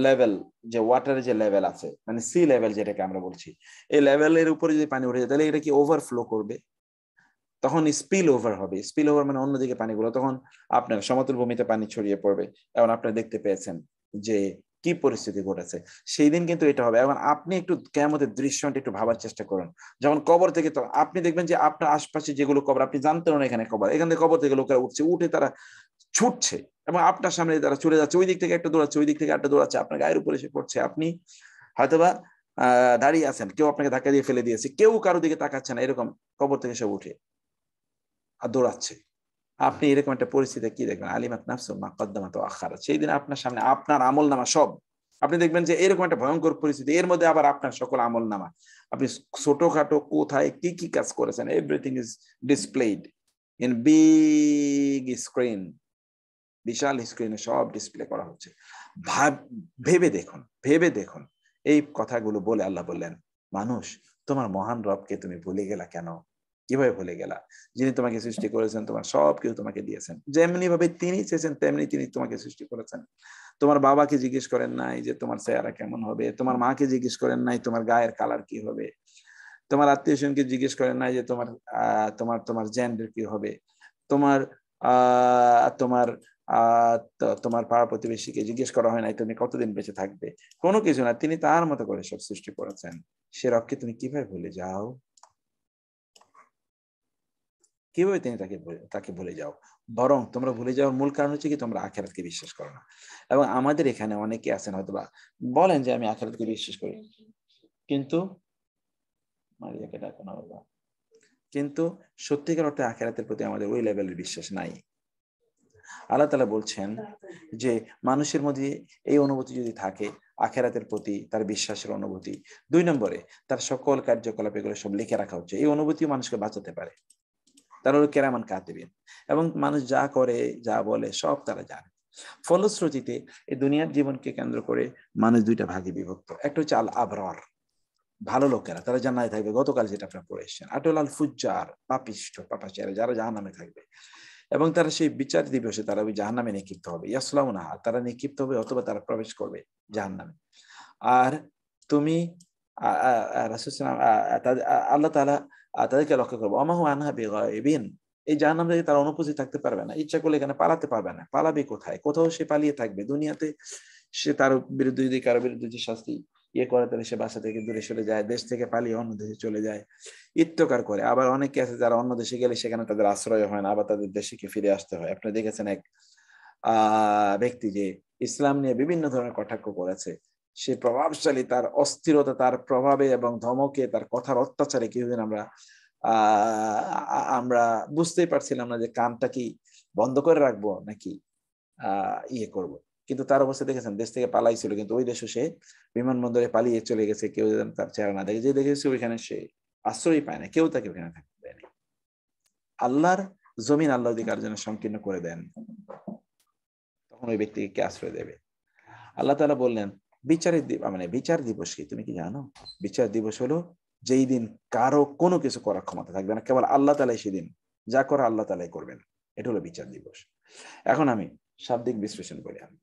লেভেল যে ওয়াটারের যে লেভেল আছে মানে সি লেভেল যেটাকে আমরা বলছি এই লেভেলের উপরে যদি পানি উঠে যায় তাহলে এটা কি ওভারফ্লো করবে তখন স্পিল ওভার হবে স্পিল ওভার মানে অন্যদিকে পানিগুলো তখন আপনার সমতল ভূমিতে পানি ছড়িয়ে পড়বে এবং আপনারা দেখতে পেয়েছেন যে কি পরিস্থিতি ঘটেছে সেই দিন কিন্তু এটা হবে এবং আপনি একটু কেমতের দৃশ্যটা একটু ভাবার চেষ্টা করুন যখন কবর থেকে তো আপনি দেখবেন যে আপনার আশপাশে যেগুলো কবর আপনি জানতেন না এখানে কবর এখান থেকে কবর থেকে লোকেরা উঠছে উঠে তারা ছুটছে এবং আপনার সামনে তারা চলে যাচ্ছে ওই দিক থেকে একটা দৌড়াচ্ছে ওই দিক থেকে একটা দৌড়াচ্ছে আপনার গায়ের উপরে এসে পড়ছে আপনি হয়তোবা দাঁড়িয়ে আছেন কেউ আপনাকে ধাক্কা দিয়ে ফেলে দিয়েছে কেউ কারো দিকে তাকাচ্ছে না এরকম কবর থেকে সব উঠে আর দৌড়াচ্ছে আপনি এরকম একটা পরিস্থিতি কি দেখবেন আলিমাত নাফসু মা কদ্দামাত আখারা সেই দিন আপনার সামনে আপনার আমল নামা সব আপনি দেখবেন যে এরকম একটা ভয়ঙ্কর পরিস্থিতি এর মধ্যে আবার আপনার সকল আমল নামা আপনি ছোটখাটো কোথায় কি কি কাজ করেছেন everything is displayed in big screen বিশাল স্ক্রিনে সব ডিসপ্লে করা হচ্ছে ভেবে দেখুন ভেবে দেখুন এই কথাগুলো বলে আল্লাহ বললেন মানুষ তোমার মহান রবকে তুমি ভুলে গেলা কেন কিভাবে ভুলে গেলা যিনি তোমাকে সৃষ্টি করেছেন তোমার সব কিছু তোমাকে দিয়েছেন যেমনি ভাবে তিনি চেয়েছেন তেমনি তিনি তোমাকে সৃষ্টি করেছেন তোমার বাবাকে জিজ্ঞেস করেন নাই যে তোমার চেহারা কেমন হবে তোমার মাকে জিজ্ঞেস করেন নাই তোমার গায়ের কালার কি হবে তোমার আত্মীয় স্বজনকে জিজ্ঞেস করেন নাই যে তোমার তোমার তোমার জেন্ডার কি হবে তোমার তোমার তোমার পাড়া প্রতিবেশীকে জিজ্ঞেস করা হয় নাই তুমি কতদিন বেঁচে থাকবে কোনো কিছু না তিনি তার মতো করে সব সৃষ্টি করেছেন সে রক্ষে তুমি কিভাবে ভুলে যাও কিভাবে তুমি তাকে তাকে ভুলে যাও বরং তোমরা ভুলে যাওয়ার মূল কারণ হচ্ছে কি তোমরা আখেরাতকে বিশ্বাস করো না এবং আমাদের এখানে অনেকে আছেন হয়তো বা বলেন যে আমি আখেরাতকে বিশ্বাস করি কিন্তু কিন্তু সত্যিকার অর্থে আখেরাতের প্রতি আমাদের ওই লেভেলের বিশ্বাস নাই আল্লাহ তালা বলছেন যে মানুষের মধ্যে এই অনুভূতি যদি থাকে আখেরাতের প্রতি তার বিশ্বাসের অনুভূতি দুই নম্বরে তার সকল কার্যকলাপ এগুলো সব লিখে রাখা হচ্ছে এই অনুভূতিও মানুষকে বাঁচাতে পারে তারা হলো কেরামান কাতেবিন এবং মানুষ যা করে যা বলে সব তারা জানে ফলশ্রুতিতে এই দুনিয়ার জীবনকে কেন্দ্র করে মানুষ দুইটা ভাগে বিভক্ত একটা হচ্ছে আল আবরর ভালো লোকেরা তারা জান্নাতে থাকবে গতকাল যেটা আপনারা পড়ে এসছেন আটল আল ফুজার পাপিষ্ট পাপাচারা যারা যাহা নামে থাকবে এবং তারা সেই বিচার দিবসে তারা ওই জাহান নামে নিক্ষিপ্ত হবে ইয়াসলাম না তারা নিক্ষিপ্ত হবে অথবা তারা প্রবেশ করবে জাহান নামে আর তুমি আল্লাহ তালা তাদেরকে লক্ষ্য করবো অমাহু আনহা বেগয়েবিন এই যার নাম থেকে তারা অনুপস্থিত থাকতে পারবে না ইচ্ছা করলে এখানে পালাতে পারবে না পালাবে কোথায় কোথাও সে পালিয়ে থাকবে দুনিয়াতে সে তার বিরুদ্ধে যদি কারো বিরুদ্ধে যে শাস্তি ইয়ে করে তাহলে সে বাসা থেকে দূরে চলে যায় দেশ থেকে পালিয়ে অন্য দেশে চলে যায় ইত্যকার করে আবার অনেকে আছে যারা অন্য দেশে গেলে সেখানে তাদের আশ্রয় হয় না আবার তাদের দেশে ফিরে আসতে হয় আপনি দেখেছেন এক আহ ব্যক্তি যে ইসলাম নিয়ে বিভিন্ন ধরনের কটাক্ষ করেছে সে প্রভাবশালী তার অস্থিরতা তার প্রভাবে এবং ধমকে তার কথার অত্যাচারে কিছুদিন আমরা আমরা বুঝতেই পারছিলাম না যে কানটা কি বন্ধ করে রাখবো নাকি ইয়ে করব। কিন্তু তার অবস্থা দেখেছেন দেশ থেকে পালাইছিল কিন্তু ওই দেশে সে বিমানবন্দরে পালিয়ে চলে গেছে কেউ তার চেহারা না দেখে যে দেখেছে ওইখানে সে আশ্রয় পায় না কেউ তাকে ওইখানে থাকতে দেয়নি আল্লাহর জমিন আল্লাহ দিকে জন্য সংকীর্ণ করে দেন তখন ওই ব্যক্তিকে কে আশ্রয় দেবে আল্লাহ তালা বললেন বিচারের মানে বিচার দিবস কি তুমি কি জানো বিচার দিবস হলো যেই দিন কারো কোনো কিছু করার ক্ষমতা থাকবে না কেবল আল্লাহ তালাই সেদিন যা করা আল্লাহ তালাই করবেন এটা হলো বিচার দিবস এখন আমি শাব্দিক বিশ্লেষণ করি আমি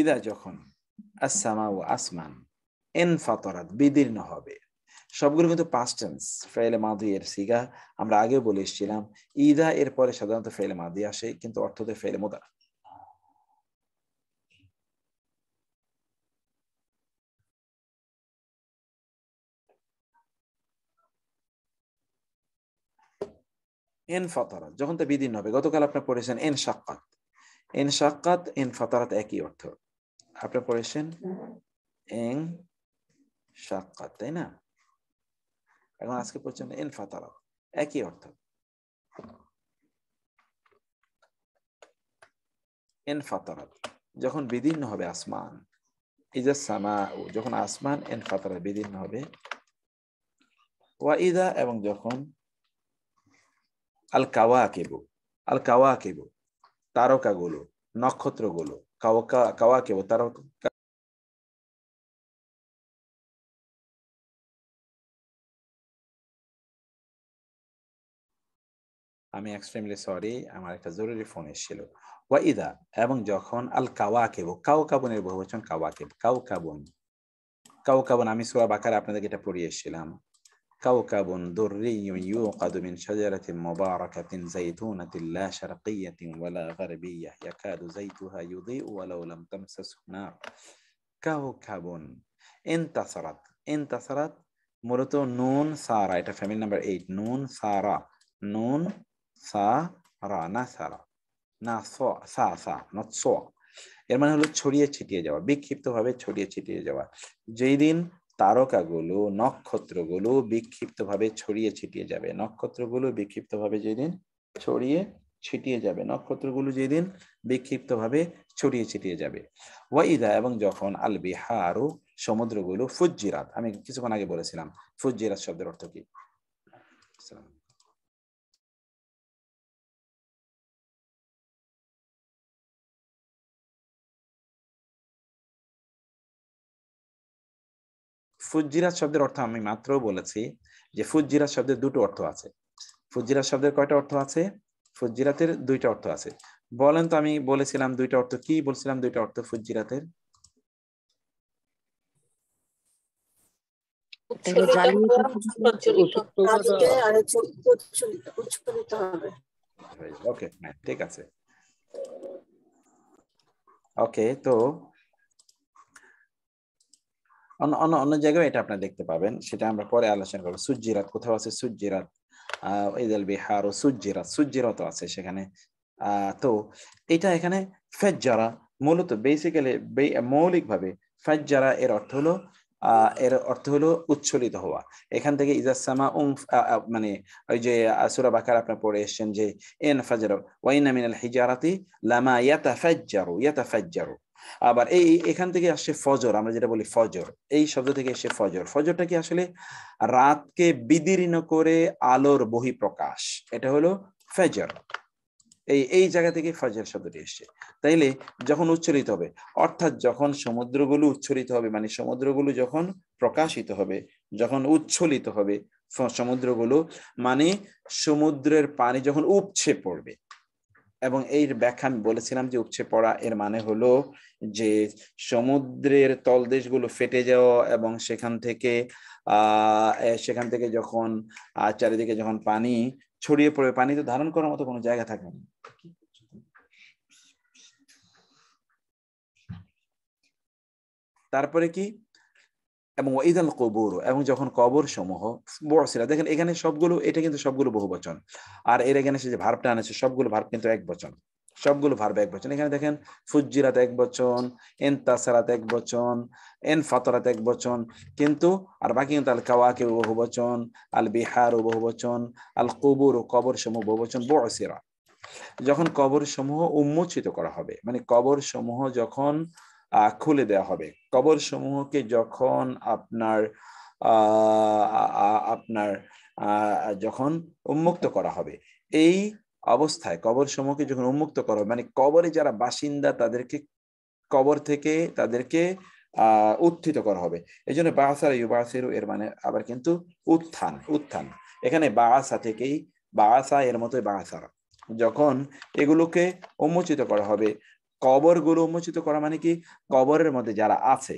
ইদা যখন আসামা ও আসমান এন ফাতরাত বিদীর্ণ হবে সবগুলো কিন্তু পাস্ট টেন্স ফ্রাইলে মাধু এর সিগা আমরা আগে বলে এসেছিলাম ইদা এর পরে সাধারণত ফেলে মাদি আসে কিন্তু অর্থতে ফেলে মোদা এন ফাতারাত যখন তা বিদীর্ণ হবে গতকাল আপনার পড়েছেন এন সাক্কাত এন সাক্কাত এন ফাতারাত একই অর্থ আপনারা পড়েছেন এং সাক্ষাৎ তাই না এখন আজকে পড়ছেন এন ফাতারা একই অর্থ এন ফাতারাত যখন বিদীর্ণ হবে আসমান ইজা সামা যখন আসমান এন ফাতারা বিদীর্ণ হবে ওয়াইদা এবং যখন আল কাওয়া কেবু আল কাওয়া কেবু তারকাগুলো নক্ষত্রগুলো Kawakawa que votaron আমি এক্সট্রিমলি সরি আমার একটা জরুরি ফোন এসেছিল ওয়াইদা এবং যখন আল কাওয়া কেব কাওয়া কেব কাউ কাওয়াকেব কাউ কাউকাবন আমি সুরা বাকার আপনাদেরকে এটা পড়িয়ে এসেছিলাম كوكب دري يوقد من شجرة مباركة زيتونة لا شرقية ولا غربية يكاد زيتها يضيء ولو لم تمسسه نار كوكب انتصرت انتصرت مرتو نون سارة ايتا فاميل نمبر ايت نون سارة نون سارة রা না سا سا সা সা নট স এর মানে হলো ছড়িয়ে ছিটিয়ে যাওয়া বিক্ষিপ্তভাবে ছড়িয়ে ছিটিয়ে যাওয়া যেই দিন তারকাগুলো নক্ষত্রগুলো বিক্ষিপ্তভাবে ছড়িয়ে ছিটিয়ে যাবে নক্ষত্রগুলো বিক্ষিপ্তভাবে যেদিন ছড়িয়ে ছিটিয়ে যাবে নক্ষত্রগুলো যেদিন বিক্ষিপ্তভাবে ছড়িয়ে ছিটিয়ে যাবে ওয়াইদা এবং যখন আল ও সমুদ্রগুলো ফুজিরাত আমি কিছুক্ষণ আগে বলেছিলাম ফুজিরাত শব্দের অর্থ কি ফুজিরাত শব্দের অর্থ আমি মাত্র বলেছি যে ফুজিরাত শব্দের দুটো অর্থ আছে ফুজিরাত শব্দের কয়টা অর্থ আছে ফুজিরাতের দুইটা অর্থ আছে বলেন তো আমি বলেছিলাম দুইটা অর্থ কি বলছিলাম দুইটা অর্থ ফুজিরাতের ওকে হ্যাঁ, ঠিক আছে ওকে তো অন্য অন্য অন্য জায়গায় এটা আপনি দেখতে পাবেন সেটা আমরা পরে আলোচনা করবো সুজিরাত কোথাও আছে সুজিরাত ইদাল বিহার ও সুজিরাত সুজিরাত আছে সেখানে তো এটা এখানে ফেজ্জারা মূলত বেসিক্যালি মৌলিকভাবে ফাজ্জারা এর অর্থ হলো এর অর্থ হলো উচ্ছলিত হওয়া এখান থেকে ইজাসামা উম মানে ওই যে আসুরা বাকার আপনার পড়ে এসছেন যে এন ফাজার ওয়াইনা মিনাল হিজারাতি লামা ইয়াতাফাজ্জারু ইয়াতাফাজ্জারু আবার এই এখান থেকে আসছে ফজর আমরা যেটা বলি ফজর এই শব্দ থেকে এসে ফজর ফজরটা কি আসলে রাতকে বিদীর্ণ করে আলোর বহিঃপ্রকাশ এটা হলো ফজর এই এই জায়গা থেকে ফজর শব্দটি এসছে তাইলে যখন উচ্চরিত হবে অর্থাৎ যখন সমুদ্রগুলো উচ্ছলিত হবে মানে সমুদ্রগুলো যখন প্রকাশিত হবে যখন উচ্ছলিত হবে সমুদ্রগুলো মানে সমুদ্রের পানি যখন উপছে পড়বে এবং এই ব্যাখ্যা আমি বলেছিলাম যে উপচে পড়া এর মানে হলো যে সমুদ্রের তলদেশগুলো ফেটে যাওয়া এবং সেখান থেকে সেখান থেকে যখন চারিদিকে যখন পানি ছড়িয়ে পড়বে পানি তো ধারণ করার মতো কোনো জায়গা থাকে না তারপরে কি এবং ওয়াইদাল কবর এবং যখন কবর সমূহ বড়সিরা দেখেন এখানে সবগুলো এটা কিন্তু সবগুলো বহু বচন আর এর এখানে যে ভার্বটা আনেছে সবগুলো ভার্ব কিন্তু এক বচন সবগুলো ভার্ব এক বচন এখানে দেখেন ফুজিরাত এক বচন এন তাসারাত এক বচন এন ফাতরাত এক বচন কিন্তু আর বাকি কিন্তু আল কাওয়াকে বহু বচন আল বিহার ও বহু বচন আল কবর ও কবর সমূহ বহু বচন বড়সিরা যখন কবর সমূহ উন্মোচিত করা হবে মানে কবর সমূহ যখন আহ খুলে দেওয়া হবে কবর সমূহকে যখন আপনার আপনার যখন উন্মুক্ত করা হবে এই অবস্থায় কবর সমূহকে যখন উন্মুক্ত করা হবে মানে কবরে যারা বাসিন্দা তাদেরকে কবর থেকে তাদেরকে আহ উত্থিত করা হবে এই জন্য বাহাসার ইউবাসেরু এর মানে আবার কিন্তু উত্থান উত্থান এখানে বাসা থেকেই বাসা এর মতোই বাসার যখন এগুলোকে উন্মোচিত করা হবে কবরগুলো উন্মোচিত করা মানে কি কবরের মধ্যে যারা আছে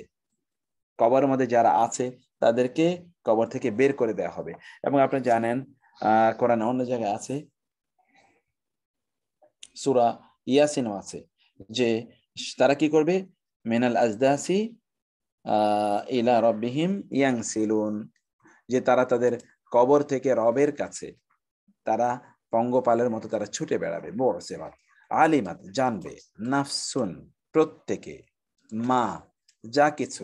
কবরের মধ্যে যারা আছে তাদেরকে কবর থেকে বের করে দেওয়া হবে এবং আপনি জানেন আহ কোরআন অন্য জায়গায় আছে সুরা ইয়াসিনও আছে যে তারা কি করবে মেনাল আজদাসি ইলা রব্বিহিম ইয়াং সিলুন যে তারা তাদের কবর থেকে রবের কাছে তারা পঙ্গপালের মতো তারা ছুটে বেড়াবে বড় সেবাত আলিমাত জানবে নাফসুন প্রত্যেকে মা যা কিছু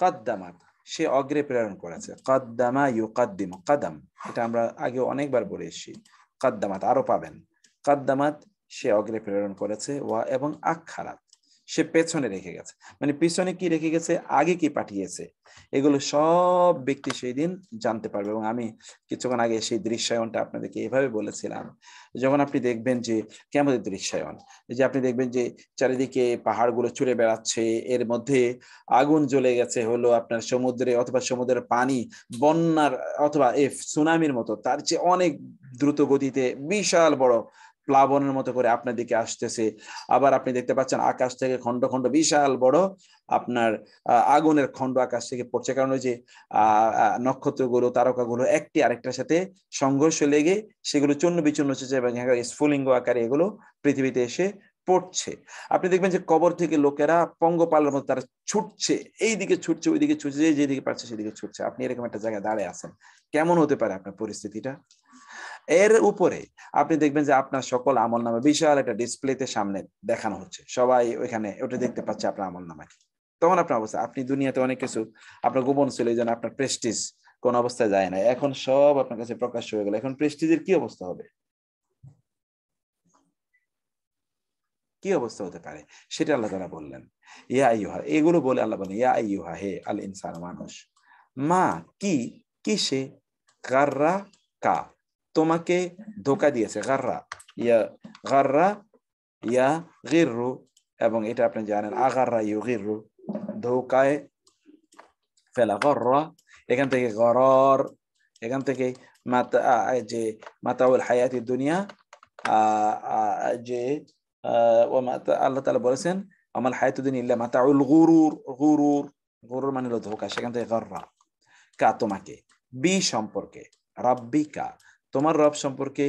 কাদ্দামাত সে অগ্রে প্রেরণ করেছে কাদ্দামা ইউ কাদ্দিম কাদাম এটা আমরা আগে অনেকবার বলে এসেছি কাদ্দামাত আরো পাবেন কাদ্দামাত সে অগ্রে প্রেরণ করেছে ওয়া এবং আখারাত সে পেছনে রেখে গেছে মানে পিছনে কি রেখে গেছে আগে কি পাঠিয়েছে এগুলো সব ব্যক্তি সেই দিন জানতে পারবে এবং আমি কিছুক্ষণ আগে সেই দৃশ্যায়নটা আপনাদেরকে এভাবে বলেছিলাম যখন আপনি দেখবেন যে কেমন দৃশ্যায়ন যে আপনি দেখবেন যে চারিদিকে পাহাড়গুলো চুড়ে বেড়াচ্ছে এর মধ্যে আগুন জ্বলে গেছে হলো আপনার সমুদ্রে অথবা সমুদ্রের পানি বন্যার অথবা এ সুনামির মতো তার চেয়ে অনেক দ্রুত গতিতে বিশাল বড় প্লাবনের মতো করে আপনার দিকে আসতেছে আবার আপনি দেখতে পাচ্ছেন আকাশ থেকে খন্ড খন্ড বিশাল বড় আপনার আগুনের খন্ড আকাশ থেকে পড়ছে কারণ ওই যে নক্ষত্রগুলো তারকাগুলো একটি আরেকটার সাথে সংঘর্ষ লেগে সেগুলো চূন্য বিচূর্ণ হচ্ছে এবং স্ফুলিঙ্গ আকারে এগুলো পৃথিবীতে এসে পড়ছে আপনি দেখবেন যে কবর থেকে লোকেরা পঙ্গপালের মতো তারা ছুটছে এই দিকে ছুটছে ওই দিকে ছুটছে যেদিকে পারছে সেদিকে ছুটছে আপনি এরকম একটা জায়গায় দাঁড়িয়ে আছেন কেমন হতে পারে আপনার পরিস্থিতিটা এর উপরে আপনি দেখবেন যে আপনার সকল আমল নামে বিশাল একটা ডিসপ্লেতে সামনে দেখানো হচ্ছে সবাই ওইখানে ওটা দেখতে পাচ্ছে আপনার আমল নামে তখন আপনার অবস্থা আপনি দুনিয়াতে অনেক কিছু আপনার গোপন ছিল এই জন্য আপনার প্রেস্টিজ কোন অবস্থায় যায় না এখন সব আপনার কাছে প্রকাশ হয়ে গেল এখন প্রেস্টিজের কি অবস্থা হবে কি অবস্থা হতে পারে সেটা আল্লাহ তারা বললেন ইয়া আইহা এগুলো বলে আল্লাহ বলেন ইয়া আইহা হে আল ইনসান মানুষ মা কি কি সে কাররা কা তোমাকে ধোকা দিয়েছে গাররা ইয়া গাররা ইয়া গিররু এবং এটা আপনি জানেন আগাররা ইউ গিররু ধোকায় ফেলা গররা এখান থেকে গরর এখান থেকে মাতা যে মাতাউল হায়াতি দুনিয়া যে ও মাতা আল্লাহ তালা বলেছেন আমার হায়াতুদ্দিন ইল্লা মাতাউল গুরুর গুরুর গুরুর মানে হলো ধোকা সেখান থেকে গররা কা তোমাকে বি সম্পর্কে রাব্বিকা তোমার রব সম্পর্কে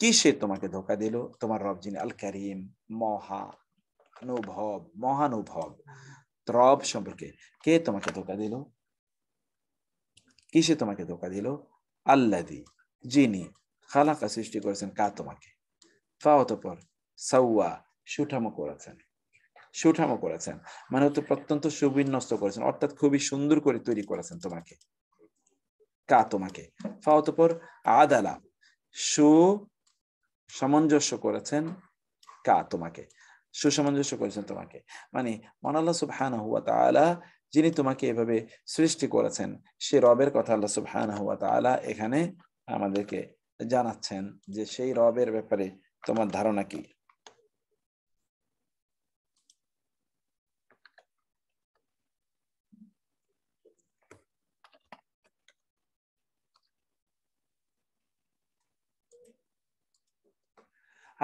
কি সে তোমাকে ধোকা দিল তোমার রব যিনি আল করিম মহানুভব মহানুভব রব সম্পর্কে কে তোমাকে ধোকা দিল কিসে তোমাকে ধোকা দিল আল্লাদি যিনি খালাকা সৃষ্টি করেছেন কা তোমাকে ফাওতপর সাউয়া সুঠামো করেছেন সুঠামো করেছেন মানে হচ্ছে প্রত্যন্ত সুবিন্যস্ত করেছেন অর্থাৎ খুবই সুন্দর করে তৈরি করেছেন তোমাকে কা তোমাকে ফা অতপর আদালা সু সামঞ্জস্য করেছেন কা তোমাকে সুসামঞ্জস্য করেছেন তোমাকে মানে মনাল্লা আল্লাহ সুবহান হুয়া তালা যিনি তোমাকে এভাবে সৃষ্টি করেছেন সে রবের কথা আল্লাহ সুবহান হুয়া তালা এখানে আমাদেরকে জানাচ্ছেন যে সেই রবের ব্যাপারে তোমার ধারণা কি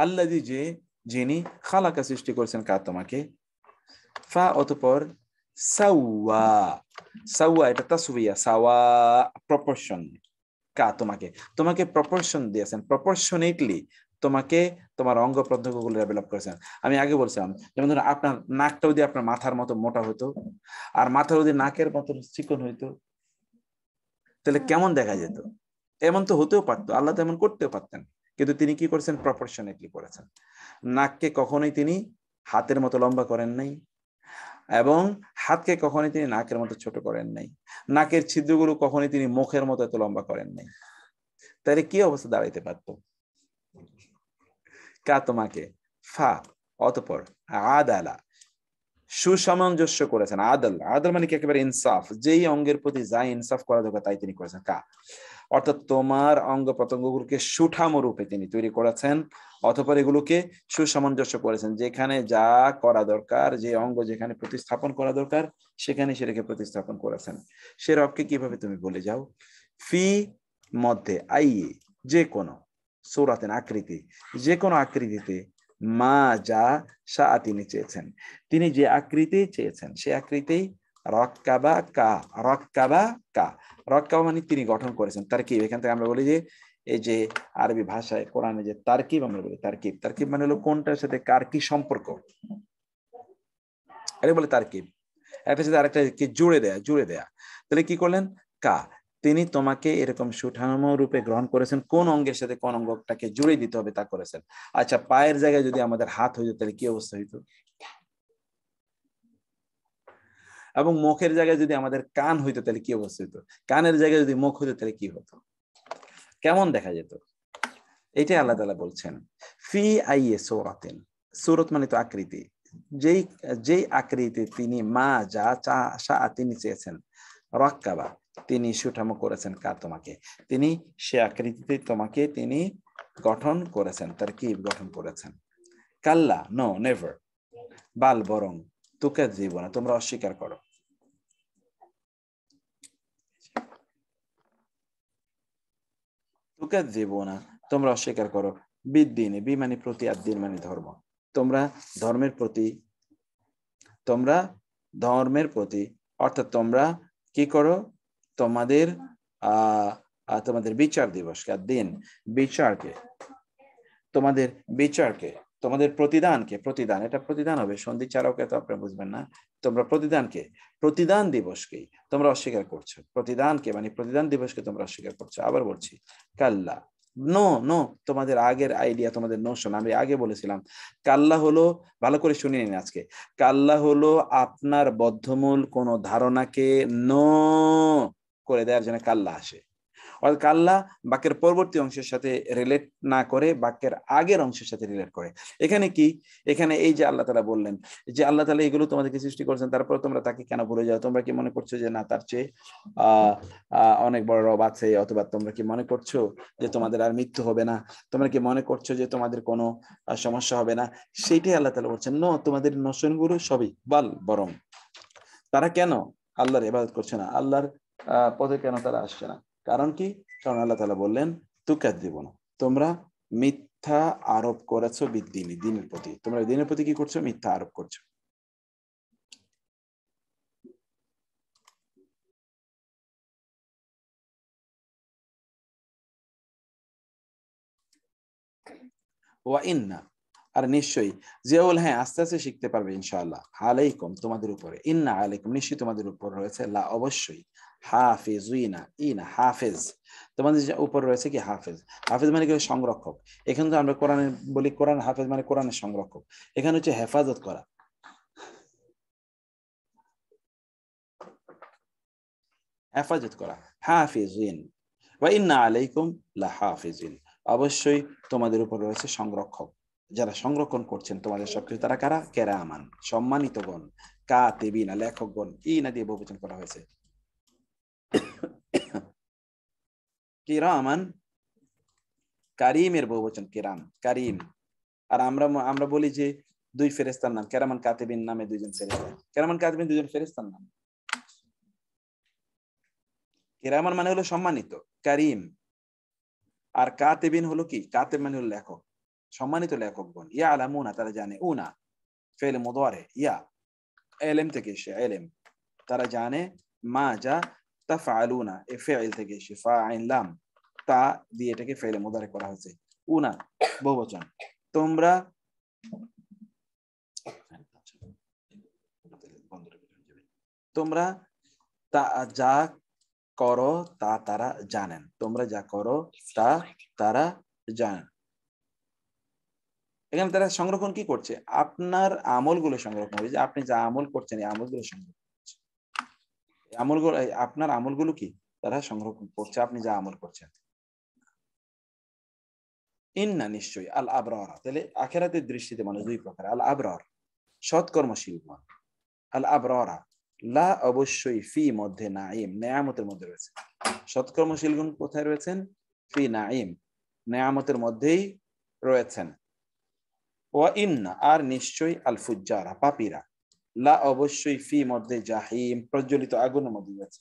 আল্লাদি যে যিনি খালাকা সৃষ্টি করেছেন কা তোমাকে ফা অতপর সাওয়া সাওয়া এটা তাসুবিয়া সাওয়া প্রপোর্শন কা তোমাকে তোমাকে প্রপোর্শন দিয়েছেন প্রপোর্শনেটলি তোমাকে তোমার অঙ্গ প্রত্যঙ্গগুলো ডেভেলপ করেছেন আমি আগে বলছিলাম যেমন ধরুন আপনার নাকটা যদি আপনার মাথার মতো মোটা হতো আর মাথা যদি নাকের মতো চিকন হইতো তাহলে কেমন দেখা যেত এমন তো হতেও পারতো আল্লাহ তো এমন করতেও পারতেন কিন্তু তিনি কি করেছেন প্রপোর্শনেটলি করেছেন নাককে কখনোই তিনি হাতের মতো লম্বা করেন নাই এবং হাতকে কখনোই তিনি নাকের মতো ছোট করেন নাই নাকের ছিদ্রগুলো কখনোই তিনি মুখের মতো এত লম্বা করেন নাই তাহলে কি অবস্থা দাঁড়াইতে পারত কা তোমাকে ফা অতপর আদালা সুসামঞ্জস্য করেছেন আদল আদল মানে কি একেবারে ইনসাফ যেই অঙ্গের প্রতি যা ইনসাফ করা দরকার তাই তিনি করেছেন কা অর্থাৎ তোমার অঙ্গ প্রত্যঙ্গগুলোকে সুঠাম রূপে তিনি তৈরি করেছেন অথবা এগুলোকে সুসামঞ্জস্য করেছেন যেখানে যা করা দরকার যে অঙ্গ যেখানে প্রতিস্থাপন করা দরকার সেখানে সেটাকে প্রতিস্থাপন করেছেন সে রবকে কিভাবে তুমি বলে যাও ফি মধ্যে আই যে কোনো সৌরাতেন আকৃতি যে কোনো আকৃতিতে মা যা সা তিনি চেয়েছেন তিনি যে আকৃতি চেয়েছেন সে আকৃতি রক্কাবা কা রক্কাবা কা রক্কাবা মানে তিনি গঠন করেছেন তারকিব এখান থেকে আমরা বলি যে এই যে আরবি ভাষায় কোরআনে যে তারকিব আমরা বলি তারকিব তারকিব মানে হলো কোনটার সাথে কার কি সম্পর্ক আরে বলে তারকিব একটা সাথে আরেকটা কি জুড়ে দেয়া জুড়ে দেয়া তাহলে কি করলেন কা তিনি তোমাকে এরকম সুঠাম রূপে গ্রহণ করেছেন কোন অঙ্গের সাথে কোন অঙ্গটাকে জুড়ে দিতে হবে তা করেছেন আচ্ছা পায়ের জায়গায় যদি আমাদের হাত হইতো তাহলে কি অবস্থা হইতো এবং মুখের জায়গায় যদি আমাদের কান হইতো তাহলে কি অবস্থিত কানের জায়গায় যদি মুখ হইতো তাহলে কি হতো কেমন দেখা যেত এটাই আল্লাহ তালা বলছেন ফি আই এ সৌরাতেন সৌরত মানে তো আকৃতি যেই যেই আকৃতি তিনি মা যা চা আশা তিনি চেয়েছেন রক্কাবা তিনি সুঠামো করেছেন কা তোমাকে তিনি সে আকৃতিতে তোমাকে তিনি গঠন করেছেন তার কি গঠন করেছেন কাল্লা নো নেভার বাল বরং তুকে না তোমরা অস্বীকার করো তুকে না তোমরা অস্বীকার করো বিদ্দিনে বি মানে প্রতি আর দিন মানে ধর্ম তোমরা ধর্মের প্রতি তোমরা ধর্মের প্রতি অর্থাৎ তোমরা কি করো তোমাদের তোমাদের বিচার দিবসকে দিন বিচারকে তোমাদের বিচারকে তোমাদের প্রতিদানকে প্রতিদান এটা প্রতিদান হবে সন্ধি কে তো আপনারা বুঝবেন না তোমরা প্রতিদানকে প্রতিদান দিবসকেই তোমরা অস্বীকার করছো প্রতিদানকে মানে প্রতিদান দিবসকে তোমরা অস্বীকার করছো আবার বলছি কাল্লা নো নো তোমাদের আগের আইডিয়া তোমাদের শোনা আমি আগে বলেছিলাম কাল্লা হলো ভালো করে শুনে নিন আজকে কাল্লা হলো আপনার বদ্ধমূল কোনো ধারণাকে নো করে দেওয়ার জন্য কাল্লা আসে অর্থাৎ আল্লাহ বাক্যের পরবর্তী অংশের সাথে রিলেট না করে বাক্যের আগের অংশের সাথে রিলেট করে এখানে কি এখানে এই যে আল্লাহ তালা বললেন যে আল্লাহ তালা এগুলো তোমাদেরকে সৃষ্টি করেছেন তারপর তোমরা তাকে কেন ভুলে যাও তোমরা কি মনে করছো যে না তার চেয়ে অনেক বড় রব আছে অথবা তোমরা কি মনে করছো যে তোমাদের আর মৃত্যু হবে না তোমরা কি মনে করছো যে তোমাদের কোনো সমস্যা হবে না সেইটাই আল্লাহ তালা বলছেন ন তোমাদের গুরু সবই বাল বরং তারা কেন আল্লাহর ইবাদত করছে না আল্লাহর পথে কেন তারা আসছে না কারণ কি কারণ আল্লাহ তালা বললেন তুকাত দিব না তোমরা মিথ্যা আরোপ করেছো বিদ্দিনী দিনের প্রতি তোমরা দিনের প্রতি কি করছো মিথ্যা আরোপ করছো ওয়া আর নিশ্চয়ই জিয়াউল হ্যাঁ আস্তে আস্তে শিখতে পারবে ইনশাআল্লাহ আলাইকুম তোমাদের উপরে ইন্না আলাইকুম নিশ্চয়ই তোমাদের উপর রয়েছে লা অবশ্যই হাফিজ ইনা হাফেজ তোমাদের উপর রয়েছে কি হাফেজ হাফেজ মানে কি সংরক্ষক এখানে তো আমরা কোরআনে বলি কোরআন হাফেজ মানে কোরআনের সংরক্ষক এখানে হচ্ছে হেফাজত করা হেফাজত করা হাফিজিন বা ইন্না আলাইকুম লা হাফিজিন অবশ্যই তোমাদের উপর রয়েছে সংরক্ষক যারা সংরক্ষণ করছেন তোমাদের সবকিছু তারা কারা কেরামান সম্মানিতগণ কাতেবিনা লেখকগণ না দিয়ে বহুবচন করা হয়েছে কিরামান কারিমের বহুবচন কিরাম কারিম আর আমরা আমরা বলি যে দুই ফেরেস্তার নাম কেরামান কাতেবিন নামে দুইজন ফেরেস্তা কেরামান কাতেবিন দুজন ফেরেস্তার নাম কেরামান মানে হলো সম্মানিত কারিম আর কাতেবিন হলো কি কাতেব মানে হলো লেখক সম্মানিত লেখকগণ ইয়া আলাম উনা তারা জানে উনা ফেল মোদরে ইয়া এলএম থেকে এসে এলএম তারা জানে মা যা তাফালুনা এ ফেল থেকে শিফা আইনলাম তা দিয়ে এটাকে ফেলে মোদারে করা হয়েছে উনা বহুবচন তোমরা তোমরা তা যা করো তা তারা জানেন তোমরা যা করো তা তারা জানেন এখানে তারা সংরক্ষণ কি করছে আপনার আমলগুলো সংরক্ষণ করছে আপনি যা আমল করছেন এই আমলগুলো সংরক্ষণ আমলগুলো আপনার আমলগুলো কি তারা সংগ্রহ করছে আপনি যা আমল করছেন না নিশ্চয়ই আল আবরার তাহলে আখেরাতের দৃষ্টিতে মানুষ দুই প্রকার আল আবরার সৎকর্মশীল মন আল আবরারা লা অবশ্যই ফি মধ্যে নাইম নেয়ামতের মধ্যে রয়েছে সৎকর্মশীল গুণ কোথায় রয়েছেন ফি নাইম নেয়ামতের মধ্যেই রয়েছেন ওয়া ইন্না আর নিশ্চয়ই আল ফুজ্জারা পাপিরা লা অবশ্যই ফি মধ্যে জাহিম প্রজ্বলিত আগুনের মধ্যে রয়েছে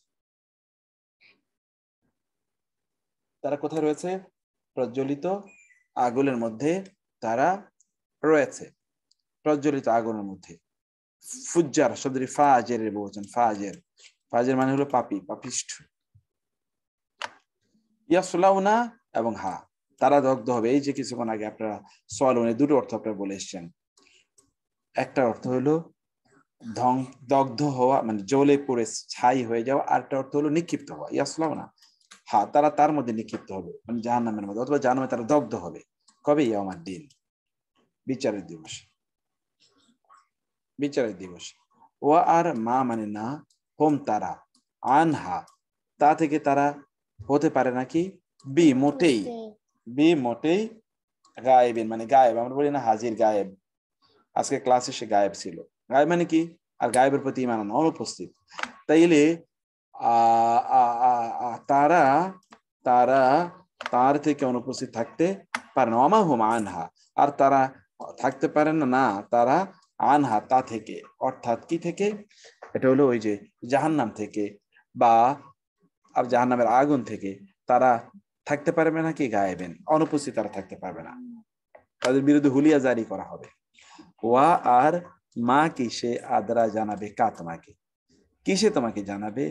তারা কোথায় রয়েছে প্রজ্বলিত আগুনের মধ্যে তারা রয়েছে প্রজ্বলিত আগুনের মধ্যে ফুজ্জার শব্দটি ফাজের বলছেন ফাজের ফাজের মানে হলো পাপি পাপিষ্ঠ ইয়াসলাউনা এবং হা তারা দগ্ধ হবে এই যে কিছুক্ষণ আগে আপনারা সলনে মানে দুটো অর্থ আপনারা বলে এসছেন একটা অর্থ হলো দগ্ধ হওয়া মানে জলে পড়ে ছাই হয়ে যাওয়া আর একটা অর্থ হলো নিক্ষিপ্ত হওয়া ইয়াসলাও না হা হ্যাঁ, তারা তার মধ্যে নিক্ষিপ্ত হবে মানে জাহান নামের মধ্যে অথবা জাহান নামে তারা দগ্ধ হবে কবে ইয়া আমার দিন বিচারের দিবস বিচারের দিবস ও আর মা মানে না হোম তারা আনহা তা থেকে তারা হতে পারে নাকি বি মোটেই বি মোটেই গায়েবিন মানে গায়েব আমরা বলি না হাজির গায়েব আজকে ক্লাসে সে গায়েব ছিল গায়ে মানে কি আর গায়েবের প্রতি ইমান অনুপস্থিত তাইলে তারা তারা তার থেকে অনুপস্থিত থাকতে পারে না অমা হুম আনহা আর তারা থাকতে পারেন না না তারা আনহা তা থেকে অর্থাৎ কি থেকে এটা হলো ওই যে জাহান্নাম থেকে বা আর জাহান্নামের আগুন থেকে তারা থাকতে পারবে না কি গায়েবেন অনুপস্থিত তারা থাকতে পারবে না তাদের বিরুদ্ধে হুলিয়া জারি করা হবে ওয়া আর মা কি সে আদরা জানাবে কা তোমাকে কিসে তোমাকে জানাবে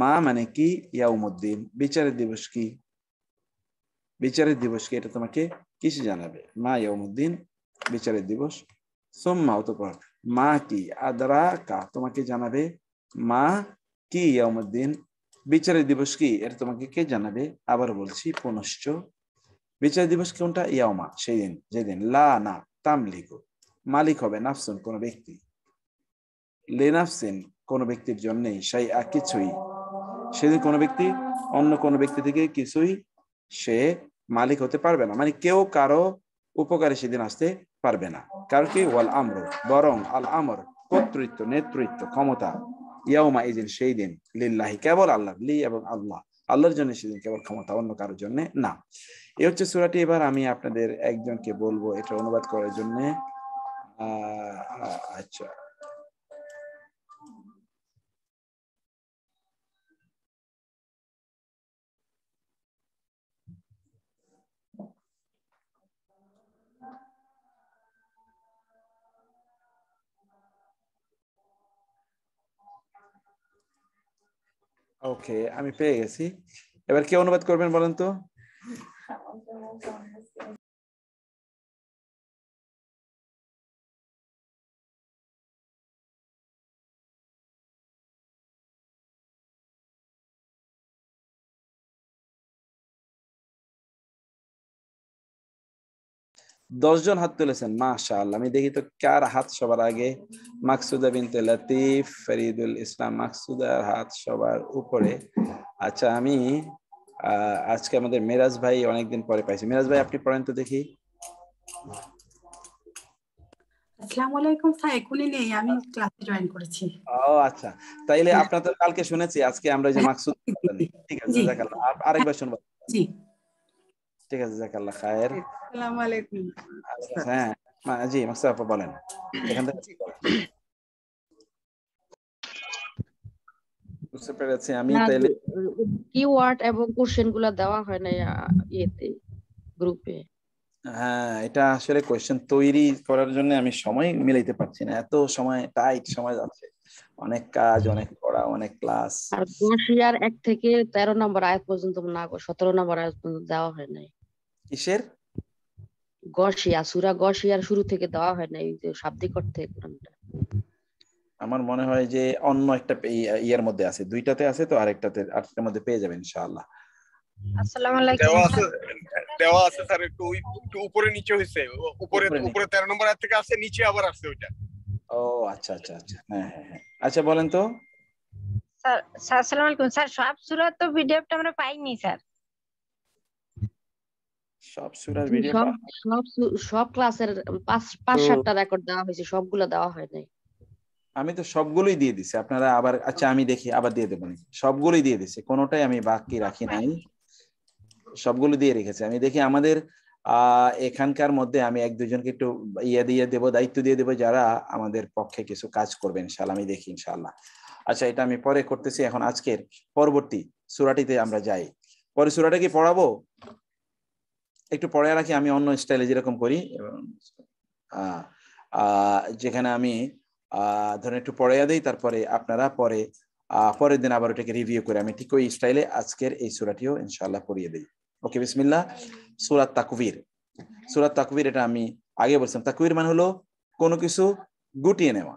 মা মানে কি ইয়াউমুদ্দিন বিচারের দিবস কি বিচারের দিবস কি এটা তোমাকে কিসে জানাবে মা ইয়াউমুদ্দিন বিচারের দিবস সোম্মা অতপর মা কি আদরা কা তোমাকে জানাবে মা কি ইয়ামুদ্দিন বিচারের দিবস কি এটা তোমাকে কে জানাবে আবার বলছি পুনশ্চ বিচার দিবস কোনটা ইয়াওমা সেই দিন যেদিন লা না তামলিকু মালিক হবে নাফসুন কোনো ব্যক্তি লেনাফসিন কোনো ব্যক্তির জন্যেই সেই আর কিছুই সেদিন কোনো ব্যক্তি অন্য কোনো ব্যক্তি থেকে কিছুই সে মালিক হতে পারবে না মানে কেউ কারো উপকারে সেদিন আসতে পারবে না কারণ কি ওয়াল আমর বরং আল আমর কর্তৃত্ব নেতৃত্ব ক্ষমতা ইয়াউমা দিন সেই দিন লিল্লাহি কেবল আল্লাহ লি এবং আল্লাহ আল্লাহর জন্য সেদিন কেবল ক্ষমতা অন্য কারোর জন্য না এ হচ্ছে সুরাটি এবার আমি আপনাদের একজনকে বলবো এটা অনুবাদ করার জন্য अच्छा ওকে আমি পেয়ে গেছি এবার কি অনুবাদ করবেন বলেন তো দশজন হাত তুলেছেন মাশা আমি দেখি তো কার হাত সবার আগে মাকসুদা বিনতে লাতিফ ফরিদুল ইসলাম মাকসুদার হাত সবার উপরে আচ্ছা আমি আজকে আমাদের মেরাজ ভাই অনেকদিন পরে পাইছি মেরাজ ভাই আপনি পড়েন তো দেখি আলাইকুম আমি জয়েন করেছি ও আচ্ছা তাইলে আপনারা কালকে শুনেছি আজকে আমরা যে মাকসুদ ঠিক আছে আরেকবার শুনবো জি ঠিক আছে জাকাল্লাহ খায়ের আসসালামু আলাইকুম আচ্ছা, হ্যাঁ জি আপা বলেন এখান থেকে বুঝতে পেরেছি আমি তাহলে কিওয়ার্ড এবং দেওয়া হয় না ইয়েতে গ্রুপে হ্যাঁ এটা আসলে কোশ্চেন তৈরি করার জন্য আমি সময় মিলাইতে পারছি না এত সময় টাইট সময় যাচ্ছে অনেক কাজ অনেক পড়া অনেক ক্লাস আর দশ ইয়ার এক থেকে তেরো নম্বর আয়াত পর্যন্ত না সতেরো নম্বর আয়াত পর্যন্ত দেওয়া হয় নাই কিসের সুরা শুরু থেকে দেওয়া হয় না এই যে শাব্দিক অর্থে আমার মনে হয় যে অন্য একটা ইয়ার মধ্যে আছে দুইটাতে আছে তো আরেকটাতে আরেকটার মধ্যে পেয়ে যাবেন ইনশাআল্লাহ আসসালামু আলাইকুম দেওয়া আছে স্যার একটু একটু উপরে নিচে হইছে উপরে উপরে 13 নম্বর থেকে আছে নিচে আবার আছে ওইটা ও আচ্ছা আচ্ছা আচ্ছা হ্যাঁ হ্যাঁ, হ্যাঁ। আচ্ছা বলেন তো স্যার আসসালামু আলাইকুম স্যার সব তো ভিডিওটা আমরা পাইনি স্যার সব সূরার ভিডিও সব সব সব ক্লাসের পাঁচ পাঁচ সাতটা রেকর্ড দেওয়া হয়েছে সবগুলো দেওয়া হয় নাই আমি তো সবগুলোই দিয়ে দিছি আপনারা আবার আচ্ছা আমি দেখি আবার দিয়ে দেবো সবগুলোই দিয়ে দিছি কোনোটাই আমি বাকি রাখি নাই সবগুলো দিয়ে রেখেছি আমি দেখি আমাদের এখানকার মধ্যে আমি এক দুজনকে একটু ইয়ে দিয়ে দেব দায়িত্ব দিয়ে দেব যারা আমাদের পক্ষে কিছু কাজ করবেন ইনশাল্লাহ আমি দেখি ইনশাল্লাহ আচ্ছা এটা আমি পরে করতেছি এখন আজকের পরবর্তী সুরাটিতে আমরা যাই পরে সুরাটা কি পড়াবো একটু পরে রাখি আমি অন্য স্টাইলে যেরকম করি যেখানে আমি ধরেন একটু পড়াইয়া দিই তারপরে আপনারা পরে পরের দিন আবার ওটাকে রিভিউ করে আমি ঠিক ওই স্টাইলে আজকের এই সুরাটিও ইনশাল্লাহ পড়িয়ে দিই ওকে বিসমিল্লা সুরাত তাকবির সুরাত তাকবির এটা আমি আগে বলছিলাম তাকবির মানে হলো কোনো কিছু গুটিয়ে নেওয়া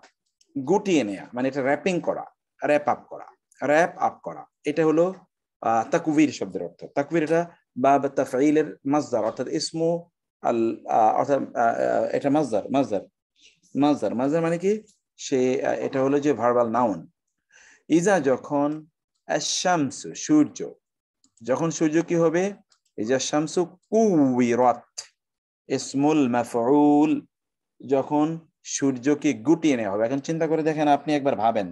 গুটিয়ে নেওয়া মানে এটা র্যাপিং করা র্যাপ আপ করা র্যাপ আপ করা এটা হলো তাকুবির শব্দের অর্থ তাকুবির এটা বা তাফঈলের মাজদার অর্থাৎ ইসমু আল অর্থাৎ এটা মাজদার মাজদার মাজদার মাজদার মানে কি সে এটা হলো যে ভার্বাল নাউন ইজা যখন শামসু সূর্য যখন সূর্য কি হবে ইজা শামসু কুইরাত ইসমুল মাফউল যখন সূর্যকে গুটিয়ে নেওয়া হবে এখন চিন্তা করে দেখেন আপনি একবার ভাবেন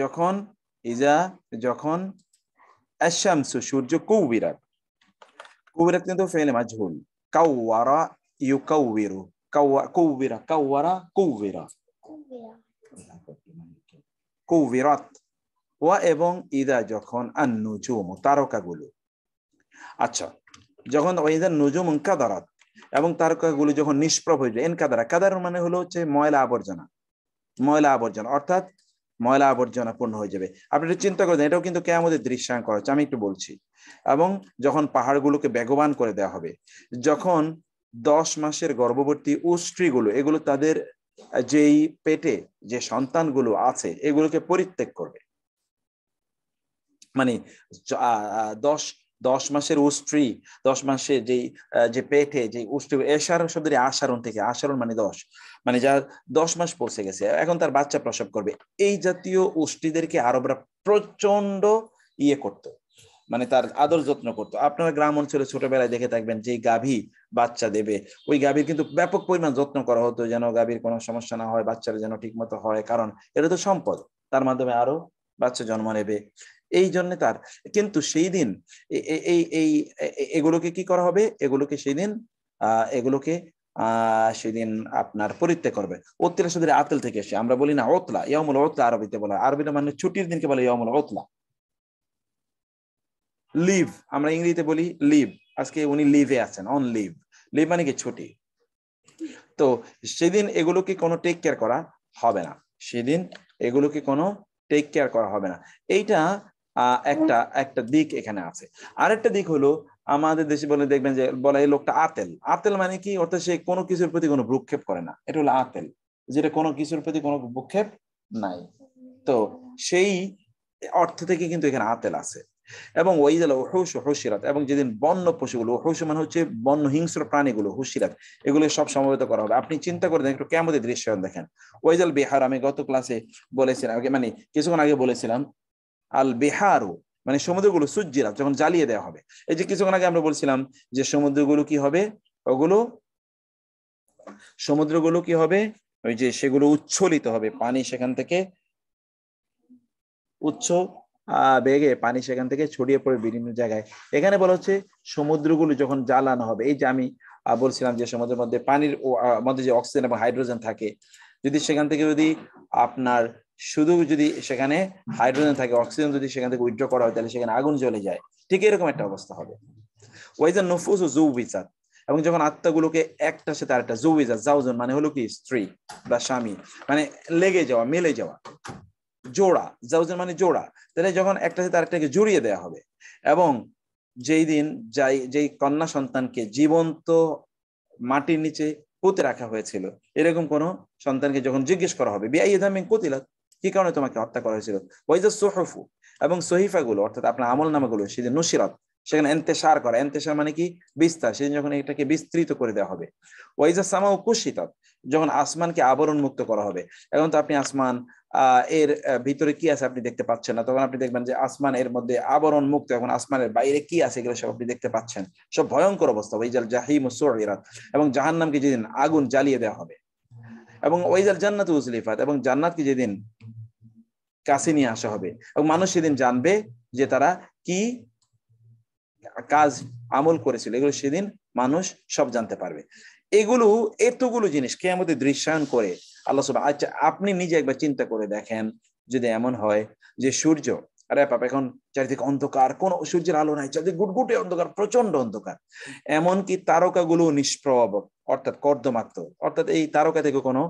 যখন ইজা যখন আশামসু সূর্য কৌবিরাত কৌবিরাত কিন্তু ফেল ইউ কাউওয়ারা ইউকাউবিরু কৌবিরা কাউয়ারা কৌবিরা কৌবিরাত ওয়া এবং ইদা যখন নুজুম তারকাগুলো আচ্ছা যখন ওয়াইদা নুজুম কাদারাত এবং তারকাগুলো যখন নিষ্প্রভ হয়ে যায় এন কাদারা কাদার মানে হলো হচ্ছে ময়লা আবর্জনা ময়লা আবর্জনা অর্থাৎ ময়লা আবর্জনা পূর্ণ হয়ে যাবে আপনি একটু চিন্তা করে এটাও কিন্তু কেয়ামতের দৃশ্যায়ন করা হচ্ছে আমি একটু বলছি এবং যখন পাহাড়গুলোকে বেগবান করে দেওয়া হবে যখন দশ মাসের গর্ভবতী উষ্ট্রিগুলো এগুলো তাদের যেই পেটে যে সন্তানগুলো আছে এগুলোকে পরিত্যাগ করবে মানে দশ দশ মাসের উষ্ট্রি দশ মাসে যে যে পেটে যে উষ্ট্রি এসারণ শব্দের আসারণ থেকে আসারণ মানে দশ মানে যার দশ মাস পৌঁছে গেছে এখন তার বাচ্চা প্রসব করবে এই জাতীয় উষ্ট্রিদেরকে আরবরা প্রচন্ড ইয়ে করতো মানে তার আদর যত্ন করতো আপনারা গ্রাম অঞ্চলে ছোটবেলায় দেখে থাকবেন যে গাভী বাচ্চা দেবে ওই গাভীর কিন্তু ব্যাপক পরিমাণ যত্ন করা হতো যেন গাভীর কোনো সমস্যা না হয় বাচ্চারা যেন ঠিক মতো হয় কারণ এটা তো সম্পদ তার মাধ্যমে আরো বাচ্চা জন্ম নেবে এই জন্য তার কিন্তু সেই দিন এই এই এগুলোকে কি করা হবে এগুলোকে সেই দিন এগুলোকে সেদিন আপনার পরিত্যাগ করবে ওতলা শুধু আতল থেকে এসে আমরা বলি না ওতলা ওতলা আরবিতে বলা মানে ছুটির দিনকে বলে ইয়ামুল ওতলা লিভ আমরা ইংরেজিতে বলি লিভ আজকে উনি লিভে আছেন অন লিভ লিভ মানে কি ছুটি তো সেদিন এগুলোকে কোনো টেক কেয়ার করা হবে না সেদিন এগুলোকে কোনো টেক কেয়ার করা হবে না এইটা একটা একটা দিক এখানে আছে আরেকটা দিক হলো আমাদের দেশে বলে দেখবেন যে বলে এই লোকটা আতেল আতেল মানে কি অর্থাৎ সে কোনো কিছুর প্রতি কোনো ভ্রুক্ষেপ করে না এটা হলো আতেল যেটা কোনো কিছুর প্রতি কোনো ভ্রুক্ষেপ নাই তো সেই অর্থ থেকে কিন্তু এখানে আতেল আছে এবং ওই জেলা হৌস হুশিরাত এবং যেদিন বন্য পশুগুলো হৌস মানে হচ্ছে বন্য হিংস্র প্রাণীগুলো হুশিরাত এগুলো সব সমবেত করা হবে আপনি চিন্তা করে দেখেন একটু কেমন দৃশ্য দেখেন ওইজাল বিহার আমি গত ক্লাসে বলেছিলাম মানে কিছুক্ষণ আগে বলেছিলাম আল বিহারু মানে সমুদ্রগুলো সুজিরা যখন জ্বালিয়ে দেওয়া হবে এই যে কিছুক্ষণ আগে আমরা বলছিলাম যে সমুদ্রগুলো কি হবে ওগুলো সমুদ্রগুলো কি হবে ওই যে সেগুলো উচ্ছলিত হবে পানি সেখান থেকে উচ্চ বেগে পানি সেখান থেকে ছড়িয়ে পড়ে বিভিন্ন জায়গায় এখানে বলা হচ্ছে সমুদ্রগুলো যখন জ্বালানো হবে এই যে আমি বলছিলাম যে সমুদ্রের মধ্যে পানির মধ্যে যে অক্সিজেন এবং হাইড্রোজেন থাকে যদি সেখান থেকে যদি আপনার শুধু যদি সেখানে হাইড্রোজেন থাকে অক্সিজেন যদি সেখান থেকে উইথড্র করা হয় তাহলে সেখানে আগুন জ্বলে যায় ঠিক এরকম একটা অবস্থা হবে আর নফুস ও জু বিচার এবং যখন আত্মাগুলোকে একটা সাথে আরেকটা জু বিচার জাউজন মানে হলো কি স্ত্রী বা স্বামী মানে লেগে যাওয়া মেলে যাওয়া জোড়া জাউজন মানে জোড়া তাহলে যখন একটা সাথে আরেকটাকে জড়িয়ে দেওয়া হবে এবং যেই দিন যাই যেই কন্যা সন্তানকে জীবন্ত মাটির নিচে পুঁতে রাখা হয়েছিল এরকম কোন সন্তানকে যখন জিজ্ঞেস করা হবে দামে কোতিলাত কি কারণে তোমাকে হত্যা করা হয়েছিল ওয়াইজা সোহফু এবং সহিফাগুলো অর্থাৎ আপনার আমল নামাগুলো সেদিন নসিরাত সেখানে এন্তেসার করা এন্তেসার মানে কি বিস্তার সেদিন যখন এটাকে বিস্তৃত করে দেওয়া হবে ওয়াইজা সামা উপসিত যখন আসমানকে আবরণ মুক্ত করা হবে এখন তো আপনি আসমান এর ভিতরে কি আছে আপনি দেখতে পাচ্ছেন না তখন আপনি দেখবেন যে আসমান এর মধ্যে আবরণ মুক্ত এখন আসমানের বাইরে কি আছে এগুলো সব আপনি দেখতে পাচ্ছেন সব ভয়ঙ্কর অবস্থা ওয়াইজাল জাহিম সুরাত এবং জাহান্নামকে যেদিন আগুন জ্বালিয়ে দেওয়া হবে এবং ওয়াইজাল জান্নাত উজলিফাত এবং জান্নাতকে যেদিন কাছে নিয়ে আসা হবে এবং মানুষ সেদিন জানবে যে তারা কি কাজ আমল করেছিল এগুলো সেদিন মানুষ সব জানতে পারবে এগুলো এতগুলো জিনিস কে আমাদের দৃশ্যায়ন করে আল্লাহ সব আচ্ছা আপনি নিজে একবার চিন্তা করে দেখেন যদি এমন হয় যে সূর্য আরে বাপ এখন চারিদিকে অন্ধকার কোন সূর্যের আলো নাই চারিদিকে গুটগুটে অন্ধকার প্রচন্ড অন্ধকার এমনকি তারকাগুলো নিষ্প্রব অর্থাৎ কর্দমাত্র অর্থাৎ এই তারকা থেকে কোনো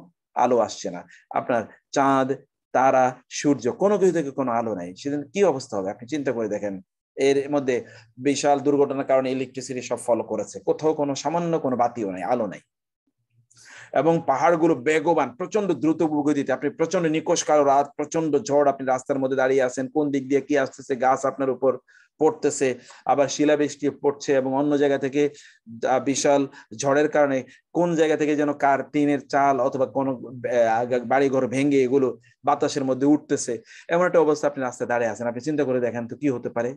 আলো আসছে না আপনার চাঁদ তারা সূর্য কোনো কিছু থেকে কোনো আলো নাই সেদিন কি অবস্থা হবে আপনি চিন্তা করে দেখেন এর মধ্যে বিশাল দুর্ঘটনার কারণে ইলেকট্রিসিটি সব ফলো করেছে কোথাও কোনো সামান্য কোনো বাতিও নাই আলো নাই এবং পাহাড়গুলো বেগবান প্রচন্ড দ্রুত গতিতে আপনি প্রচন্ড নিকশ কালো রাত প্রচন্ড ঝড় আপনি রাস্তার মধ্যে দাঁড়িয়ে আছেন কোন দিক দিয়ে কি আসতেছে গাছ আপনার উপর পড়তেছে আবার শিলাবৃষ্টি পড়ছে এবং অন্য জায়গা থেকে বিশাল ঝড়ের কারণে কোন জায়গা থেকে যেন কার টিনের চাল অথবা কোন বাড়িঘর ভেঙে এগুলো বাতাসের মধ্যে উঠতেছে এমন একটা অবস্থা আপনি রাস্তায় দাঁড়িয়ে আছেন আপনি চিন্তা করে দেখেন তো কি হতে পারে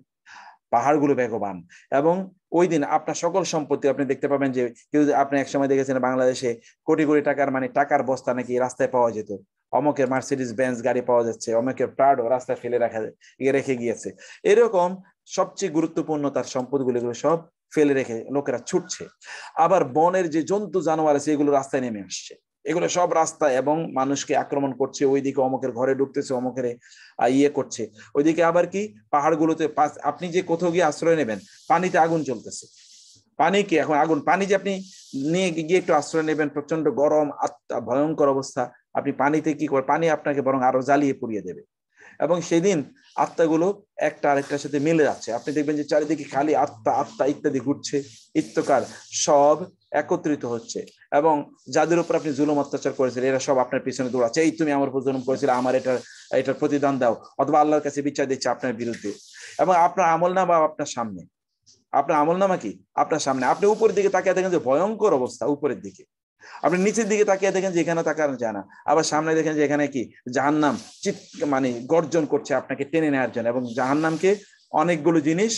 পাহাড়গুলো বেগবান এবং ওই দিন আপনার সকল সম্পত্তি আপনি দেখতে পাবেন যে কেউ আপনি একসময় দেখেছেন বাংলাদেশে কোটি কোটি টাকার মানে টাকার বস্তা নাকি রাস্তায় পাওয়া যেত অমকের মার্সিডিস বেঞ্চ গাড়ি পাওয়া যাচ্ছে অমকের প্রাডও রাস্তায় ফেলে রাখা রেখে গিয়েছে এরকম সবচেয়ে গুরুত্বপূর্ণ তার সম্পদগুলো সব ফেলে রেখে লোকেরা ছুটছে আবার বনের যে জন্তু জানোয়ার আছে এগুলো রাস্তায় নেমে আসছে এগুলো সব রাস্তা এবং মানুষকে আক্রমণ করছে ওইদিকে অমকের ঘরে ঢুকতেছে অমকের ইয়ে করছে ওইদিকে আবার কি পাহাড়গুলোতে আপনি যে কোথাও গিয়ে আশ্রয় নেবেন পানিতে আগুন চলতেছে পানি কি এখন আগুন পানি যে আপনি নিয়ে গিয়ে একটু আশ্রয় নেবেন প্রচন্ড গরম আত্মা ভয়ঙ্কর অবস্থা আপনি পানিতে কি করে পানি আপনাকে বরং আরো জ্বালিয়ে পুড়িয়ে দেবে এবং সেদিন আত্মাগুলো একটা আরেকটার সাথে মিলে যাচ্ছে আপনি দেখবেন যে চারিদিকে খালি আত্মা আত্মা ইত্যাদি ঘুরছে ইত্যকার সব একত্রিত হচ্ছে এবং যাদের উপর আপনি জুলুম অত্যাচার করেছিলেন এরা সব আপনার পিছনে দৌড়াচ্ছে এই তুমি আমার উপর জুলুম করেছিলে আমার এটার এটার প্রতিদান দাও অথবা আল্লাহর কাছে বিচার দিচ্ছে আপনার বিরুদ্ধে এবং আপনার আমল নামা আপনার সামনে আপনার আমল নামা কি আপনার সামনে আপনি উপরের দিকে তাকিয়ে দেখেন যে ভয়ঙ্কর অবস্থা উপরের দিকে আপনি নিচের দিকে তাকিয়ে দেখেন যে এখানে তাকার যায় না আবার সামনে দেখেন যে এখানে কি জাহান্নাম চিৎ মানে গর্জন করছে আপনাকে টেনে নেওয়ার জন্য এবং জাহান্নামকে অনেকগুলো জিনিস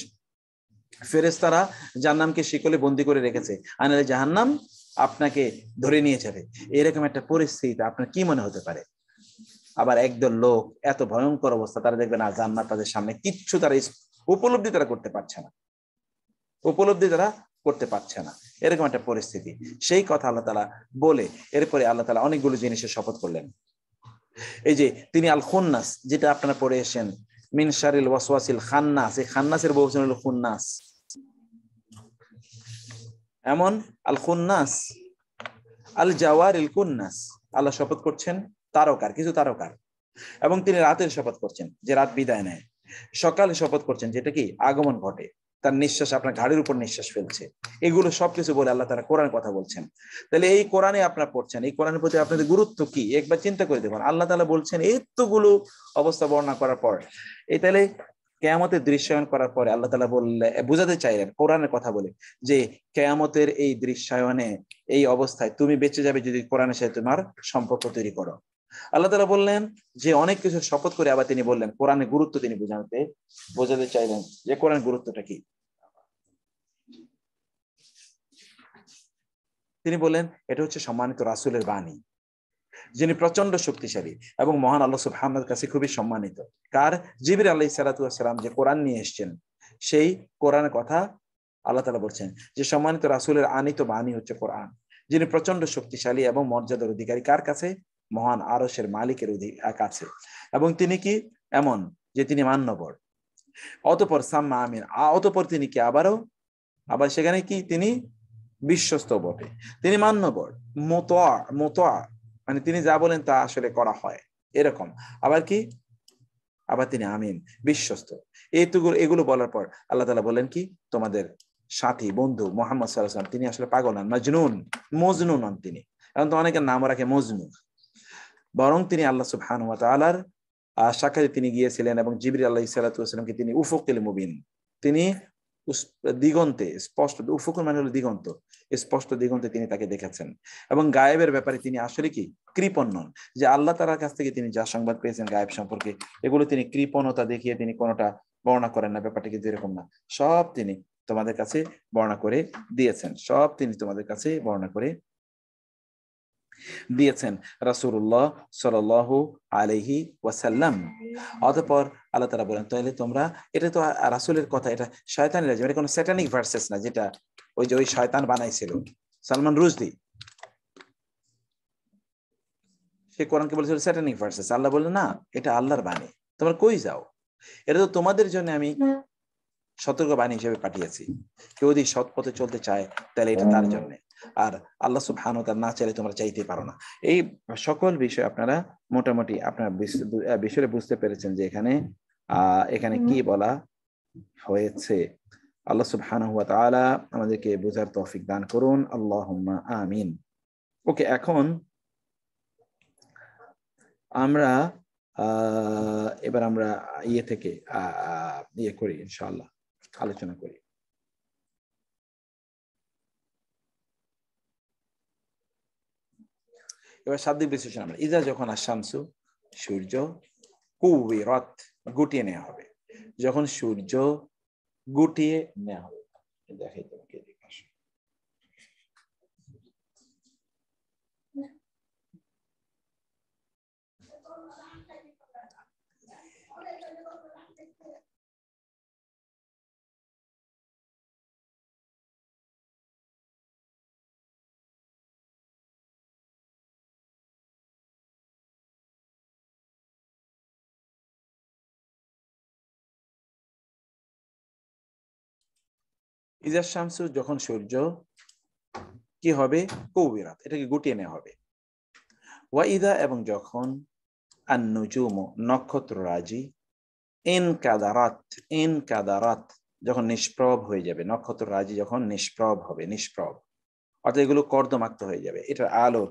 ফেরেস্তারা জাহান্নামকে শিকলে বন্দি করে রেখেছে আনালে জাহান্নাম আপনাকে ধরে নিয়ে যাবে এরকম একটা পরিস্থিতি আপনার কি মনে হতে পারে আবার একদল লোক এত ভয়ঙ্কর অবস্থা তারা দেখবে না জান্নাত তাদের সামনে কিচ্ছু তারা উপলব্ধি তারা করতে পারছে না উপলব্ধি তারা করতে পারছে না এরকম একটা পরিস্থিতি সেই কথা আল্লাহ তালা বলে এরপরে আল্লাহ তালা অনেকগুলো জিনিসের শপথ করলেন এই যে তিনি আল খুন্নাস যেটা আপনারা পড়ে এসেন মিন শারিল ওয়াসওয়াসিল খান্নাস এই খান্নাসের বহুবচন হলো খুন্নাস এমন আল খুন্নাস আল জাওয়ারিল কুন্নাস আল্লাহ শপথ করছেন তারকার কিছু তারকার এবং তিনি রাতের শপথ করছেন যে রাত বিদায় নেয় সকালে শপথ করছেন যেটা কি আগমন ঘটে তার নিঃশ্বাস আপনার ঘাড়ের উপর নিঃশ্বাস ফেলছে এগুলো সবকিছু বলে আল্লাহ তারা কোরআন কথা বলছেন তাহলে এই কোরআনে আপনার পড়ছেন এই কোরআনের প্রতি আপনাদের গুরুত্ব কি একবার চিন্তা করে দেখুন আল্লাহ তালা বলছেন এতগুলো অবস্থা বর্ণনা করার পর এই তাহলে কেয়ামতের দৃশ্যায়ন করার পরে আল্লাহ তালা বললে বুঝাতে চাইলেন কোরআনের কথা বলে যে কেয়ামতের এই দৃশ্যায়নে এই অবস্থায় তুমি বেঁচে যাবে যদি কোরআনের সাথে তোমার সম্পর্ক তৈরি করো আল্লাহ তালা বললেন যে অনেক কিছু শপথ করে আবার তিনি বললেন কোরআনের গুরুত্ব তিনি বোঝাতে বোঝাতে চাইলেন যে কোরআন গুরুত্বটা কি তিনি বলেন এটা হচ্ছে সম্মানিত রাসুলের বাণী যিনি প্রচন্ড শক্তিশালী এবং মহান আল্লাহ সুফ আহমদ কাছে খুবই সম্মানিত কার জিবির আল্লাহ সালাতাম যে কোরআন নিয়ে এসছেন সেই কোরআনের কথা আল্লাহ তালা বলছেন যে সম্মানিত রাসুলের আনিত বাণী হচ্ছে কোরআন যিনি প্রচন্ড শক্তিশালী এবং মর্যাদার অধিকারী কার কাছে মহান আরসের মালিকের কাছে এবং তিনি কি এমন যে তিনি মান্যবর অতপর সাম্মা আমিন অতপর তিনি কি আবারও আবার সেখানে কি তিনি বিশ্বস্ত বটে তিনি মান্যবর মোতোয়া মোতোয়া মানে তিনি যা বলেন তা আসলে করা হয় এরকম আবার কি আবার তিনি আমিন বিশ্বস্ত এইটুকু এগুলো বলার পর আল্লাহ তালা বলেন কি তোমাদের সাথী বন্ধু মোহাম্মদ সাল্লাম তিনি আসলে পাগল নন মাজনুন মজনু নন তিনি এখন তো অনেকের নাম রাখে মজনু বরং তিনি আল্লাহ সুবহান তালার সাক্ষাতে তিনি গিয়েছিলেন এবং জিবির আল্লাহ ইসালাতামকে তিনি উফকিল মুবিন তিনি দিগন্তে স্পষ্ট উফকুন মানে হলো দিগন্ত স্পষ্ট দিগন্তে তিনি তাকে দেখেছেন এবং গায়েবের ব্যাপারে তিনি আসলে কি কৃপণন যে আল্লাহ তালার কাছ থেকে তিনি যা সংবাদ পেয়েছেন গায়েব সম্পর্কে এগুলো তিনি কৃপণতা দেখিয়ে তিনি কোনোটা বর্ণনা করেন না ব্যাপারটা কিন্তু এরকম না সব তিনি তোমাদের কাছে বর্ণনা করে দিয়েছেন সব তিনি তোমাদের কাছে বর্ণনা করে দিয়েছেন রাসুল্লাহ সাল আলহি ওয়াসাল্লাম অতপর আল্লাহ তারা বলেন তাহলে তোমরা এটা তো রাসুলের কথা এটা শয়তানের মানে কোনো স্যাটানিক ভার্সেস না যেটা ওই যে ওই শয়তান বানাইছিল সালমান রুজদি সে কোরআনকে বলেছিল স্যাটানিক ভার্সেস আল্লাহ বললেন না এটা আল্লাহর বাণী তোমরা কই যাও এটা তো তোমাদের জন্য আমি সতর্ক বাণী হিসেবে পাঠিয়েছি কেউ যদি সৎ পথে চলতে চায় তাহলে এটা তার জন্যে আর আল্লাহ সুবহান তার না চাইলে তোমরা চাইতে পারো না এই সকল বিষয় আপনারা মোটামুটি আপনার বিষয়ে বুঝতে পেরেছেন যে এখানে এখানে কি বলা হয়েছে আল্লাহ সুবহান হুয়া তালা আমাদেরকে বোঝার তৌফিক দান করুন আল্লাহ আমিন ওকে এখন আমরা এবার আমরা ইয়ে থেকে ইয়ে করি ইনশাল্লাহ আলোচনা করি এবার শাব্দিক বিশ্লেষণ আমরা ইজা যখন আশামসু সূর্য কুবিরত গুটিয়ে নেওয়া হবে যখন সূর্য গুটিয়ে নেওয়া হবে দেখাই তোমাকে ইজার শামসু যখন সূর্য কি হবে কৌবিরাত এটাকে গুটিয়ে নেওয়া হবে ওয়া ইদা এবং যখন আন্নুজুম নক্ষত্র রাজি এন কাদারাত এন কাদারাত যখন নিষ্প্রভ হয়ে যাবে নক্ষত্র রাজি যখন নিষ্প্রভ হবে নিষ্প্রভ অর্থাৎ এগুলো কর্দমাক্ত হয়ে যাবে এটার আলো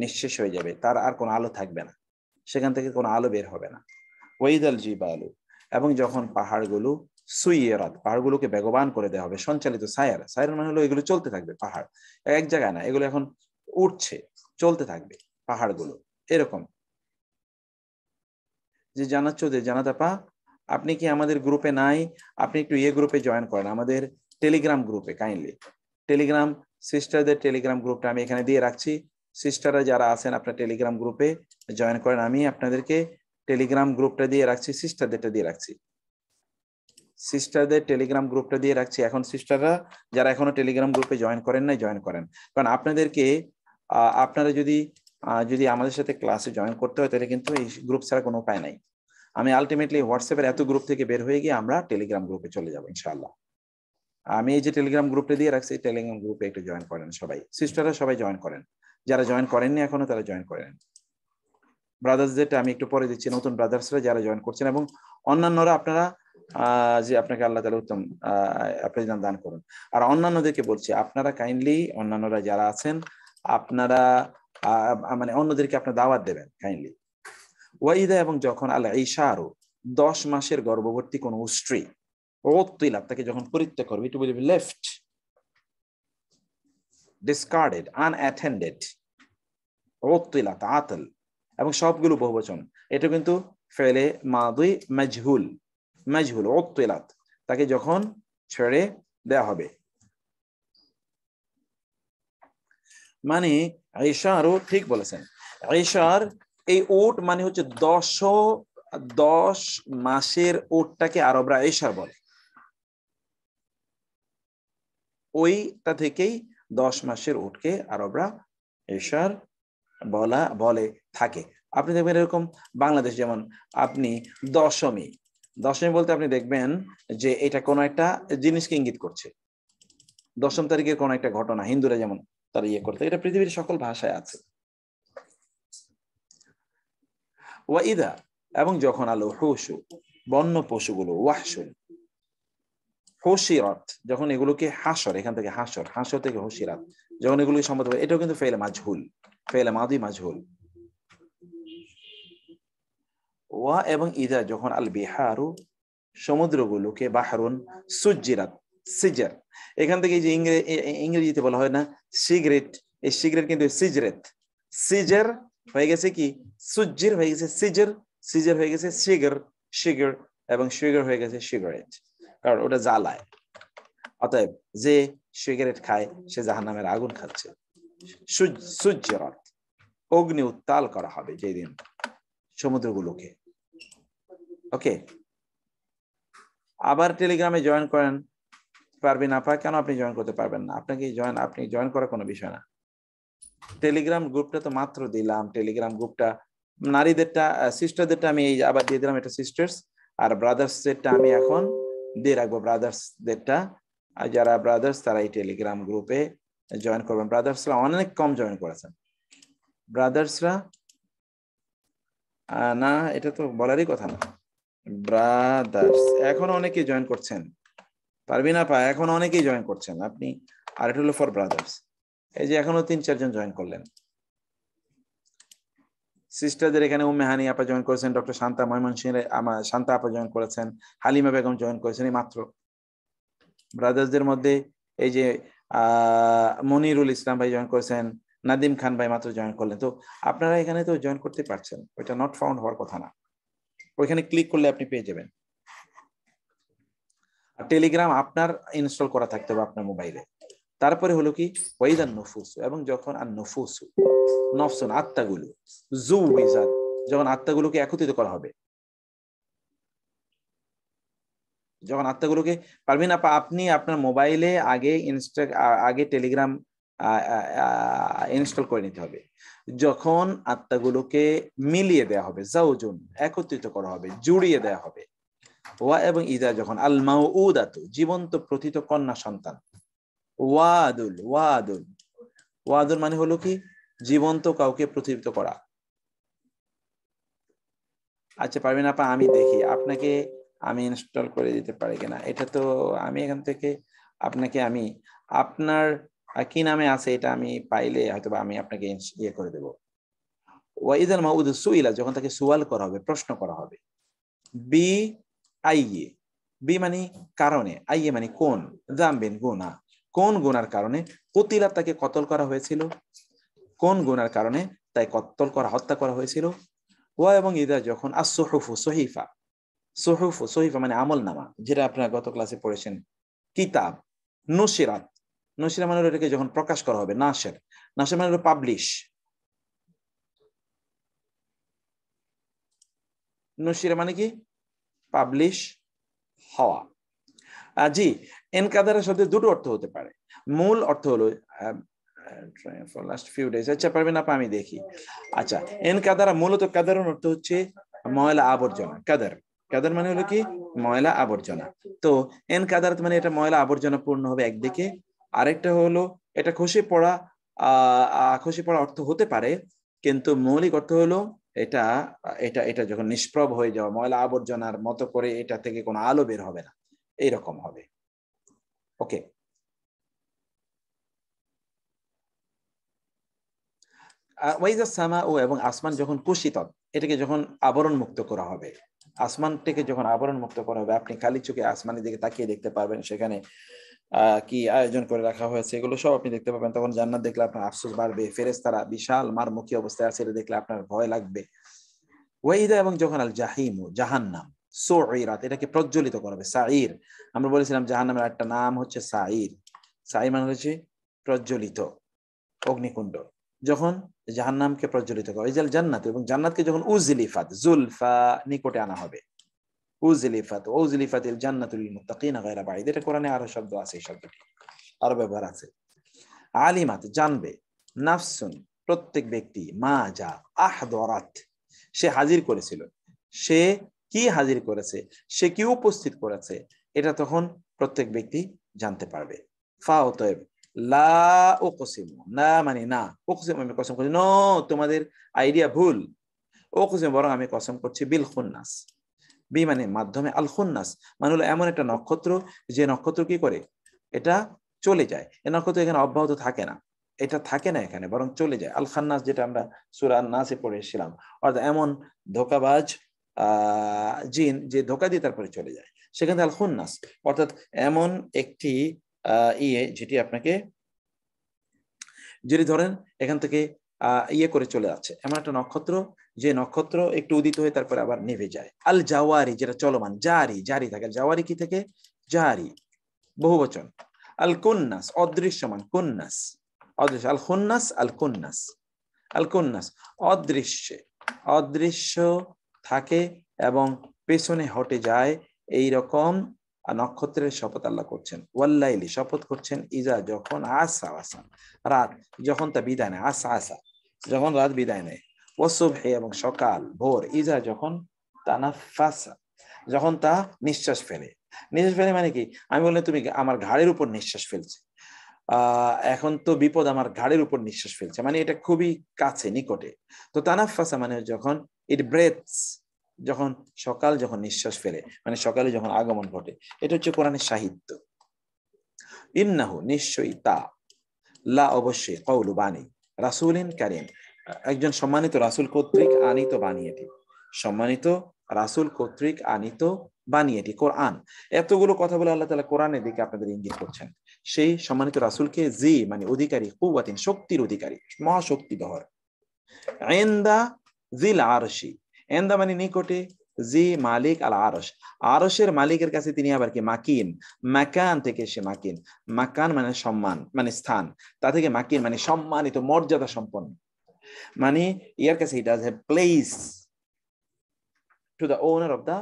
নিঃশেষ হয়ে যাবে তার আর কোনো আলো থাকবে না সেখান থেকে কোনো আলো বের হবে না ওয়াইদাল জিবালু এবং যখন পাহাড়গুলো সুইয়েরাত পাহাড়গুলোকে বেগবান করে দেওয়া হবে সঞ্চালিত সায়ার সায়ার মানে হলো এগুলো চলতে থাকবে পাহাড় এক জায়গায় না এগুলো এখন উঠছে চলতে থাকবে পাহাড়গুলো এরকম যে জানাচ্ছ যে জানাতাপা আপনি কি আমাদের গ্রুপে নাই আপনি একটু ইয়ে গ্রুপে জয়েন করেন আমাদের টেলিগ্রাম গ্রুপে কাইন্ডলি টেলিগ্রাম সিস্টারদের টেলিগ্রাম গ্রুপটা আমি এখানে দিয়ে রাখছি সিস্টাররা যারা আছেন আপনার টেলিগ্রাম গ্রুপে জয়েন করেন আমি আপনাদেরকে টেলিগ্রাম গ্রুপটা দিয়ে রাখছি সিস্টারদেরটা দিয়ে রাখছি সিস্টারদের টেলিগ্রাম গ্রুপটা দিয়ে রাখছি এখন সিস্টাররা যারা এখনো টেলিগ্রাম গ্রুপে জয়েন করেন নাই জয়েন করেন কারণ আপনাদেরকে আপনারা যদি যদি আমাদের সাথে ক্লাসে জয়েন করতে হয় তাহলে কিন্তু এই গ্রুপ ছাড়া কোনো উপায় নাই আমি আলটিমেটলি হোয়াটসঅ্যাপের এত গ্রুপ থেকে বের হয়ে গিয়ে আমরা টেলিগ্রাম গ্রুপে চলে যাবো ইনশাল্লাহ আমি এই যে টেলিগ্রাম গ্রুপটা দিয়ে রাখছি টেলিগ্রাম গ্রুপে একটু জয়েন করেন সবাই সিস্টাররা সবাই জয়েন করেন যারা জয়েন করেননি এখনো তারা জয়েন করেন ব্রাদার্সদেরটা আমি একটু পরে দিচ্ছি নতুন ব্রাদার্সরা যারা জয়েন করছেন এবং অন্যান্যরা আপনারা যে আপনাকে আল্লাহ তালা উত্তম আপনি দান করুন আর অন্যান্যদেরকে বলছি আপনারা কাইন্ডলি অন্যান্যরা যারা আছেন আপনারা মানে অন্যদেরকে আপনার দাওয়াত দেবেন কাইন্ডলি ওয়াইদা এবং যখন আল্লাহ ইশারু দশ মাসের গর্ভবর্তী কোন স্ত্রী ওত্তিল তাকে যখন পরিত্যাগ করবে it will be left discarded unattended ওত্তিলা আতল এবং সবগুলো বহুবচন এটা কিন্তু ফেলে মাদুই মেজহুল মাজহুল ওত্তলাত তাকে যখন ছেড়ে দেয়া হবে মানে আরো ঠিক বলেছেন ঈশার এই ওট মানে হচ্ছে দশ দশ মাসের ওটটাকে আরবরা ঈশার বলে ওইটা থেকেই দশ মাসের ওটকে আরবরা ঈশার বলা বলে থাকে আপনি দেখবেন এরকম বাংলাদেশ যেমন আপনি দশমী দশমী বলতে আপনি দেখবেন যে এটা কোন একটা জিনিসকে ইঙ্গিত করছে দশম তারিখের কোনো একটা ঘটনা হিন্দুরা যেমন তারা ইয়ে করতে এটা পৃথিবীর সকল ভাষায় আছে ওয়া ইদা এবং যখন আলো হুসু বন্য পশুগুলো ওয়াহসুল হসিরত যখন এগুলোকে হাসর এখান থেকে হাসর হাসর থেকে হসিরাত যখন এগুলোকে সম্ভব এটাও কিন্তু ফেলে মাঝহুল ফেলে মাদি মাঝহুল ওয়া এবং ইদা যখন আল বিহারু সমুদ্রগুলোকে বাহারুন সুজিরাত সিজার এখান থেকে যে ইংরেজিতে বলা হয় না সিগারেট এই সিগারেট কিন্তু সিজরেট সিজার হয়ে গেছে কি সুজির হয়ে গেছে সিজার সিজার হয়ে গেছে সিগার সিগার এবং সিগার হয়ে গেছে সিগারেট কারণ ওটা জ্বালায় অতএব যে সিগারেট খায় সে জাহান্নামের আগুন খাচ্ছে সূর্যরথ অগ্নি উত্তাল করা হবে যেদিন সমুদ্রগুলোকে ওকে আবার টেলিগ্রামে জয়েন করেন পারবেন আপা কেন আপনি জয়েন করতে পারবেন না আপনাকে জয়েন আপনি জয়েন করার কোনো বিষয় না টেলিগ্রাম গ্রুপটা তো মাত্র দিলাম টেলিগ্রাম গ্রুপটা নারীদেরটা সিস্টারদেরটা আমি এই আবার দিয়ে দিলাম এটা সিস্টার্স আর ব্রাদার্সদেরটা আমি এখন দিয়ে রাখবো ব্রাদার্সদেরটা আর যারা ব্রাদার্স তারা এই টেলিগ্রাম গ্রুপে জয়েন করবেন ব্রাদার্সরা অনেক কম জয়েন করেছেন ব্রাদার্সরা না এটা তো বলারই কথা না ব্রাদার্স এখন অনেকেই জয়েন করছেন পারবি না পা এখন অনেকেই জয়েন করছেন আপনি আর এটা হলো ফর ব্রাদার্স এই যে এখনো তিন চারজন জয়েন করলেন সিস্টারদের এখানে উম্মেহানি আপা জয়েন করেছেন ডক্টর শান্তা ময়মন সিং আমার শান্তা আপা জয়েন করেছেন হালিমা বেগম জয়েন করেছেন এই মাত্র ব্রাদার্সদের মধ্যে এই যে মনিরুল ইসলাম ভাই জয়েন করেছেন নাদিম খান ভাই মাত্র জয়েন করলেন তো আপনারা এখানে তো জয়েন করতে পারছেন ওইটা নট ফাউন্ড হওয়ার কথা না ওইখানে ক্লিক করলে আপনি পেয়ে যাবেন আর টেলিগ্রাম আপনার ইনস্টল করা থাকতে হবে আপনার মোবাইলে তারপরে হলো কি ওয়াইদান নুফুস এবং যখন আর নফুসু নফসুন আত্মাগুলো জু ওয়াইজাদ যখন আত্মাগুলোকে একত্রিত করা হবে যখন আত্মাগুলোকে পারবেন আপনি আপনার মোবাইলে আগে ইনস্টা আগে টেলিগ্রাম ইনস্টল করে নিতে হবে যখন আত্মাগুলোকে মিলিয়ে দেয়া হবে জাউজুন একত্রিত করা হবে জুড়িয়ে দেয়া হবে ওয়া এবং ইদা যখন আলমাউ উদাত জীবন্ত প্রথিত কন্যা সন্তান ওয়াদুল ওয়াদুল ওয়াদুল মানে হলো কি জীবন্ত কাউকে প্রতিফলিত করা আচ্ছা পারবেন আপা আমি দেখি আপনাকে আমি ইনস্টল করে দিতে পারি কিনা এটা তো আমি এখান থেকে আপনাকে আমি আপনার কি নামে আছে এটা আমি পাইলে হয়তো আমি আপনাকে ইয়ে করে দেবো ওয়াইদাল মাহবুদ সুইলা যখন তাকে সুয়াল করা হবে প্রশ্ন করা হবে বি আইয়ে বি মানে কারণে আইয়ে মানে কোন জামবেন গুনা কোন গুনার কারণে কতিলা তাকে কতল করা হয়েছিল কোন গুনার কারণে তাই কতল করা হত্যা করা হয়েছিল ও এবং ইদা যখন আর সোহফু সহিফা সোহফু সহিফা মানে আমল নামা যেটা আপনারা গত ক্লাসে পড়েছেন কিতাব নসিরাত নসিরা মানে এটাকে যখন প্রকাশ করা হবে নাসের নাসের মানে পাবলিশ নসিরা মানে কি পাবলিশ হওয়া জি এনকাদারের শব্দে দুটো অর্থ হতে পারে মূল অর্থ হলো ফর লাস্ট ফিউ ডেজ আচ্ছা পারবেন আমি দেখি আচ্ছা এন কাদারা মূলত কাদারন অর্থ হচ্ছে ময়লা আবর্জনা কাদার কাদার মানে হলো কি ময়লা আবর্জনা তো এন কাদার মানে এটা ময়লা আবর্জনা পূর্ণ হবে একদিকে আরেকটা হলো এটা খসে পড়া খসে পড়া অর্থ হতে পারে কিন্তু মৌলিক অর্থ হলো এটা এটা এটা যখন নিষ্প্রভ হয়ে যাওয়া ময়লা আবর্জনার মতো করে এটা থেকে কোনো আলো বের হবে না এইরকম হবে ওকে ওয়াইজা সামা ও এবং আসমান যখন কুষিত এটাকে যখন আবরণ মুক্ত করা হবে আসমানটাকে যখন আবরণ মুক্ত করা হবে আপনি খালি চোখে আসমানের দিকে তাকিয়ে দেখতে পারবেন সেখানে কি আয়োজন করে রাখা হয়েছে এগুলো সব আপনি দেখতে পাবেন তখন জান্নাত দেখলে আপনার আফসোস বাড়বে তারা বিশাল মারমুখী অবস্থায় আছে এটা দেখলে আপনার ভয় লাগবে ওয়াইদা এবং যখন আল জাহিমু জাহান্নাম সোইরাত এটাকে প্রজ্বলিত করবে সাইর আমরা বলেছিলাম জাহান্নামের একটা নাম হচ্ছে সাইর সাইর মানে হচ্ছে প্রজ্বলিত অগ্নিকুণ্ড যখন জাহান্নামকে প্রজ্বলিত করবে জান্নাত এবং জান্নাতকে যখন উজলিফাত জুলফা নিকটে আনা হবে উজলিফাত উজলিফাতিল জান্নাতুল মুত্তাকিন গায়রা এটা কোরআনে আরো শব্দ আছে এই শব্দটি আরো ব্যবহার আছে আলিমাত জানবে নাফসুন প্রত্যেক ব্যক্তি মা যা আহদরাত সে হাজির করেছিল সে কি হাজির করেছে সে কি উপস্থিত করেছে এটা তখন প্রত্যেক ব্যক্তি জানতে পারবে ফা অতএব লা ওকসিমু না মানে না ওকসিম আমি মানে কসম করছি ন তোমাদের আইডিয়া ভুল ওকসিম বরং আমি কসম করছি বিল খুন্নাস বি মানে মাধ্যমে আল খুন্নাস মানে হলো এমন একটা নক্ষত্র যে নক্ষত্র কি করে এটা চলে যায় এ নক্ষত্র এখানে অব্যাহত থাকে না এটা থাকে না এখানে বরং চলে যায় আল খান্নাস যেটা আমরা সুরান নাসে পড়ে এসেছিলাম অর্থাৎ এমন ধোকাবাজ জিন যে ধোকা দিয়ে তারপরে চলে যায় সেখানে আল খুন্নাস অর্থাৎ এমন একটি ইয়ে যেটি আপনাকে যেটি ধরেন এখান থেকে ইয়ে করে চলে যাচ্ছে এমন একটা নক্ষত্র যে নক্ষত্র একটু উদিত হয়ে তারপরে আবার নেভে যায় আল জাওয়ারি যেটা চলমান জারি জারি থাকে জাওয়ারি কি থেকে জারি বহু বচন আল কন্যাস অদৃশ্যমান কন্যাস অদৃশ্য আল কন্যাস আল কন্যাস আল কন্যাস অদৃশ্যে অদৃশ্য থাকে এবং পেছনে হটে যায় এই রকম নক্ষত্রের শপথ আল্লাহ করছেন ওয়াল্লাইলি শপথ করছেন ইজা যখন আসা আসা রাত যখন তা বিদায় নেয় আসা আসা যখন রাত বিদায় নেয় ওসুবহে এবং সকাল ভোর ইজা যখন তানাফাসা যখন তা নিঃশ্বাস ফেলে নিঃশ্বাস ফেলে মানে কি আমি বললাম তুমি আমার ঘাড়ের উপর নিঃশ্বাস ফেলছে এখন তো বিপদ আমার ঘাড়ের উপর নিঃশ্বাস ফেলছে মানে এটা খুবই কাছে নিকটে তো তানাফাসা মানে যখন ইট ব্রেথস যখন সকাল যখন নিঃশ্বাস ফেলে মানে সকালে যখন আগমন ঘটে এটা হচ্ছে কোরআনের সাহিত্য ইন্নাহু নিশ্চয়ই তা লা অবশ্যই কৌলু বাণী রাসুলিন কারিম একজন সম্মানিত রাসুল কর্তৃক আনিত বানিয়েটি সম্মানিত রাসুল কর্তৃক আনিত বানিয়েটি কোরআন এতগুলো কথা বলে আল্লাহ তালা কোরআনের দিকে আপনাদের ইঙ্গিত করছেন সেই সম্মানিত রাসুলকে জি মানে অধিকারী কুয়াতিন শক্তির অধিকারী মহাশক্তি বহর এন্দা জিল আরশি এন্দা মানে নিকটে জি মালিক আল আরস আরসের মালিকের কাছে তিনি আবার কি মাকিন মাকান থেকে সে মাকিন মাকান মানে সম্মান মানে স্থান তা থেকে মাকিন মানে সম্মানিত মর্যাদা সম্পন্ন মানে here কাছে it does have place to the owner of the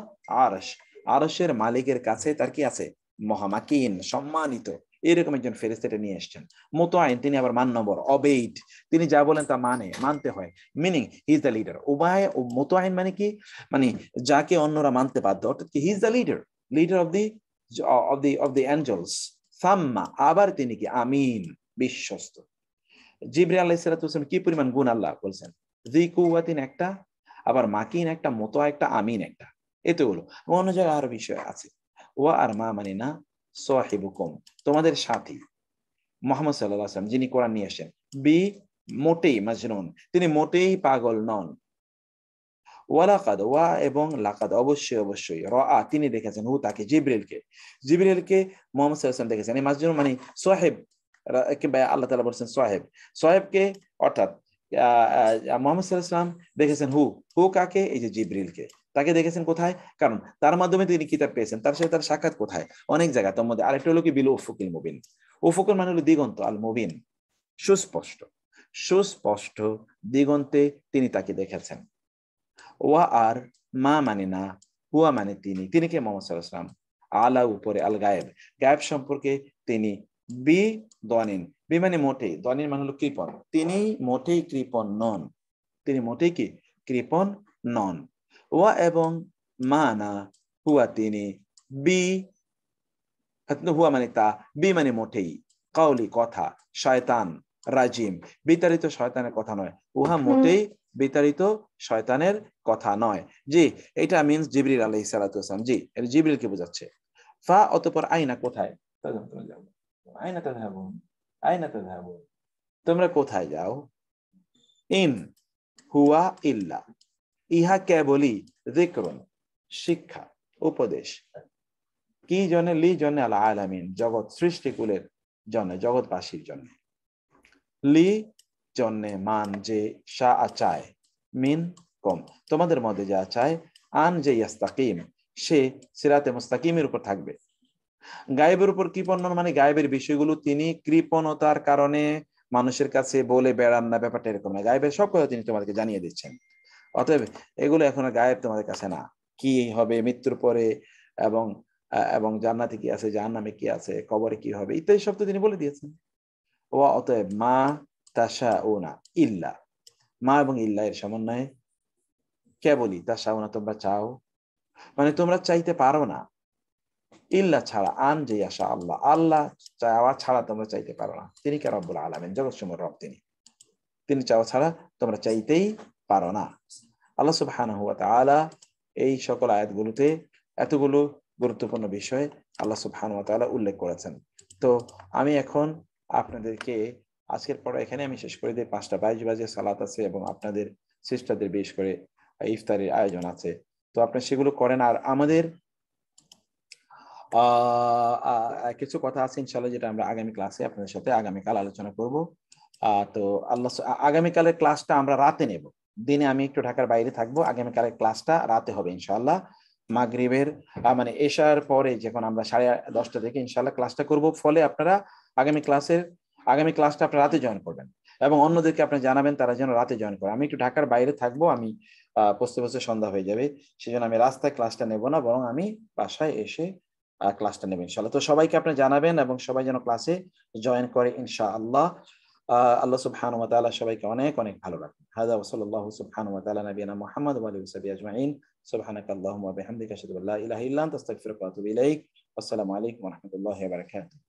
arsh. আরশের মালিকের কাছে তার কি আছে মহামাকিন সম্মানিত এরকম একজন ফেরেস্তাটা নিয়ে এসছেন মতো আইন তিনি আবার মান্যবর অবেইড তিনি যা বলেন তা মানে মানতে হয় meaning he is the leader উবায় মতো আইন মানে কি মানে যাকে অন্যরা মানতে বাধ্য অর্থাৎ কি he is the leader leader of the of the of the angels সাম্মা আবার তিনি কি আমিন বিশ্বস্ত জিবরি আল্লাহ ইসালাতাম কি পরিমাণ গুণ আল্লাহ বলছেন জি কুয়াতিন একটা আবার মাকিন একটা মতো একটা আমিন একটা এতে হলো অন্য জায়গায় আরো বিষয় আছে ও আর মা মানে না সহেবুকুম তোমাদের সাথী মোহাম্মদ সাল্লাহ আসলাম যিনি কোরআন নিয়ে আসেন বি মোটেই মাজনুন তিনি মোটেই পাগল নন ওয়ালাকাদ ওয়া এবং লাকাদ অবশ্যই অবশ্যই র আ তিনি দেখেছেন হু তাকে জিব্রিলকে জিব্রিলকে মোহাম্মদ সাল্লাহ দেখেছেন এই মাজনুন মানে সোহেব কিংবা আল্লাহ তালা বলছেন সোহেব সোহেবকে অর্থাৎ মোহাম্মদ সাল্লাহাম দেখেছেন হু হু কাকে এই যে কে তাকে দেখেছেন কোথায় কারণ তার মাধ্যমে তিনি কিতাব পেয়েছেন তার সাথে তার সাক্ষাৎ কোথায় অনেক জায়গা তার মধ্যে আরেকটা হলো কি বিল উফুকিল মুবিন উফুকুল মানে হলো দিগন্ত আল মুবিন সুস্পষ্ট সুস্পষ্ট দিগন্তে তিনি তাকে দেখেছেন ওয়া আর মা মানে না হুয়া মানে তিনি তিনি কে মোহাম্মদ সাল্লাহাম আলা উপরে আল গায়েব গায়েব সম্পর্কে তিনি বি দনিন বি মানে মোটেই দনিন মানে হলো কৃপন তিনি মোটেই কৃপন নন তিনি মোটেই কি কৃপন নন ওয়া এবং মানা হুয়া তিনি বি হ্যাঁ, হুয়া মানে তা বি মানে মোটেই কাউলি কথা শয়তান রাজিম বিতাড়িত শয়তানের কথা নয় উহা মোটেই বিতাড়িত শয়তানের কথা নয় জি এটা মিনস জিবরিল আলহ সালাম জি এটা জিবরিলকে বোঝাচ্ছে ফা অতপর আইনা কোথায় তা জানতে যাব তোমরা কোথায় যাও ইন হুয়া ইল্লা ইহা কেবলই রিক্রণ শিক্ষা উপদেশ কি জনে লি জনে আল্লাহ আলামিন জগৎ সৃষ্টি কুলের জন্য জগৎবাসীর জন্য লি জন্যে মান যে সা আচায় মিন কম তোমাদের মধ্যে যা চায় আন যে ইয়াস্তাকিম সে সিরাতে মুস্তাকিমের উপর থাকবে গায়েবের উপর কৃপণন মানে গায়েবের বিষয়গুলো তিনি কৃপণতার কারণে মানুষের কাছে বলে বেড়ান না ব্যাপারটা এরকম না গায়েবের সব কথা তিনি তোমাদেরকে জানিয়ে দিচ্ছেন অতএব এগুলো এখন গায়েব তোমাদের কাছে না কি হবে মৃত্যুর পরে এবং এবং জান্নাতে কি আছে নামে কি আছে কবরে কি হবে ইত্যাদি সব তো তিনি বলে দিয়েছেন ও অতএব মা তাসা ও না ইল্লা মা এবং ইল্লা এর সমন্বয়ে কেবলই তাসা ও না তোমরা চাও মানে তোমরা চাইতে পারো না ইল্লা ছাড়া আন যে আশা আল্লাহ আল্লাহ চাওয়া ছাড়া তোমরা চাইতে পারো না তিনি কে রব্বুল আলমেন জগৎ সুমর রব তিনি তিনি চাওয়া ছাড়া তোমরা চাইতেই পারো না আল্লাহ সুবাহান হুয়া তালা এই সকল আয়াতগুলোতে এতগুলো গুরুত্বপূর্ণ বিষয় আল্লাহ সুবাহান হুয়া তালা উল্লেখ করেছেন তো আমি এখন আপনাদেরকে আজকের পর এখানে আমি শেষ করে দিই পাঁচটা বাইশ বাজে সালাত আছে এবং আপনাদের সিস্টারদের বেশ করে ইফতারের আয়োজন আছে তো আপনি সেগুলো করেন আর আমাদের কিছু কথা আছে ইনশাল্লাহ যেটা আমরা আগামী ক্লাসে আপনাদের সাথে আগামীকাল আলোচনা করব তো আল্লাহ আগামীকালের ক্লাসটা আমরা রাতে নেব দিনে আমি একটু ঢাকার বাইরে থাকবো আগামীকালের ক্লাসটা রাতে হবে ইনশাল্লাহ মাগরিবের মানে এশার পরে যখন আমরা সাড়ে দশটা থেকে ইনশাল্লাহ ক্লাসটা করব ফলে আপনারা আগামী ক্লাসের আগামী ক্লাসটা আপনারা রাতে জয়েন করবেন এবং অন্যদেরকে আপনি জানাবেন তারা যেন রাতে জয়েন করে আমি একটু ঢাকার বাইরে থাকবো আমি পৌঁছতে পোস্তে সন্ধ্যা হয়ে যাবে সেজন্য আমি রাস্তায় ক্লাসটা নেব না বরং আমি বাসায় এসে ক্লাসটা নেবেন ইনশাআল্লাহ তো সবাইকে আপনি জানাবেন এবং সবাই যেন ক্লাসে জয়েন করে ইনশা আল্লাহ সুবহান ওয়া তাআলা সবাইকে অনেক অনেক ভালো রাখেন হাদা ওয়া সাল্লাল্লাহু সুবহান ওয়া তাআলা নাবিয়ানা মুহাম্মদ ওয়া আলিহি ওয়া সাহবিহি আজমাইন সুবহানাকা ওয়া বিহামদিকা আশহাদু আল্লা ইলাহা ইল্লা আনতা আস্তাগফিরুকা ওয়া আতুবু ইলাইক আসসালামু আলাইকুম ওয়া রাহমাতুল্লাহি ওয়া বারাকাতুহু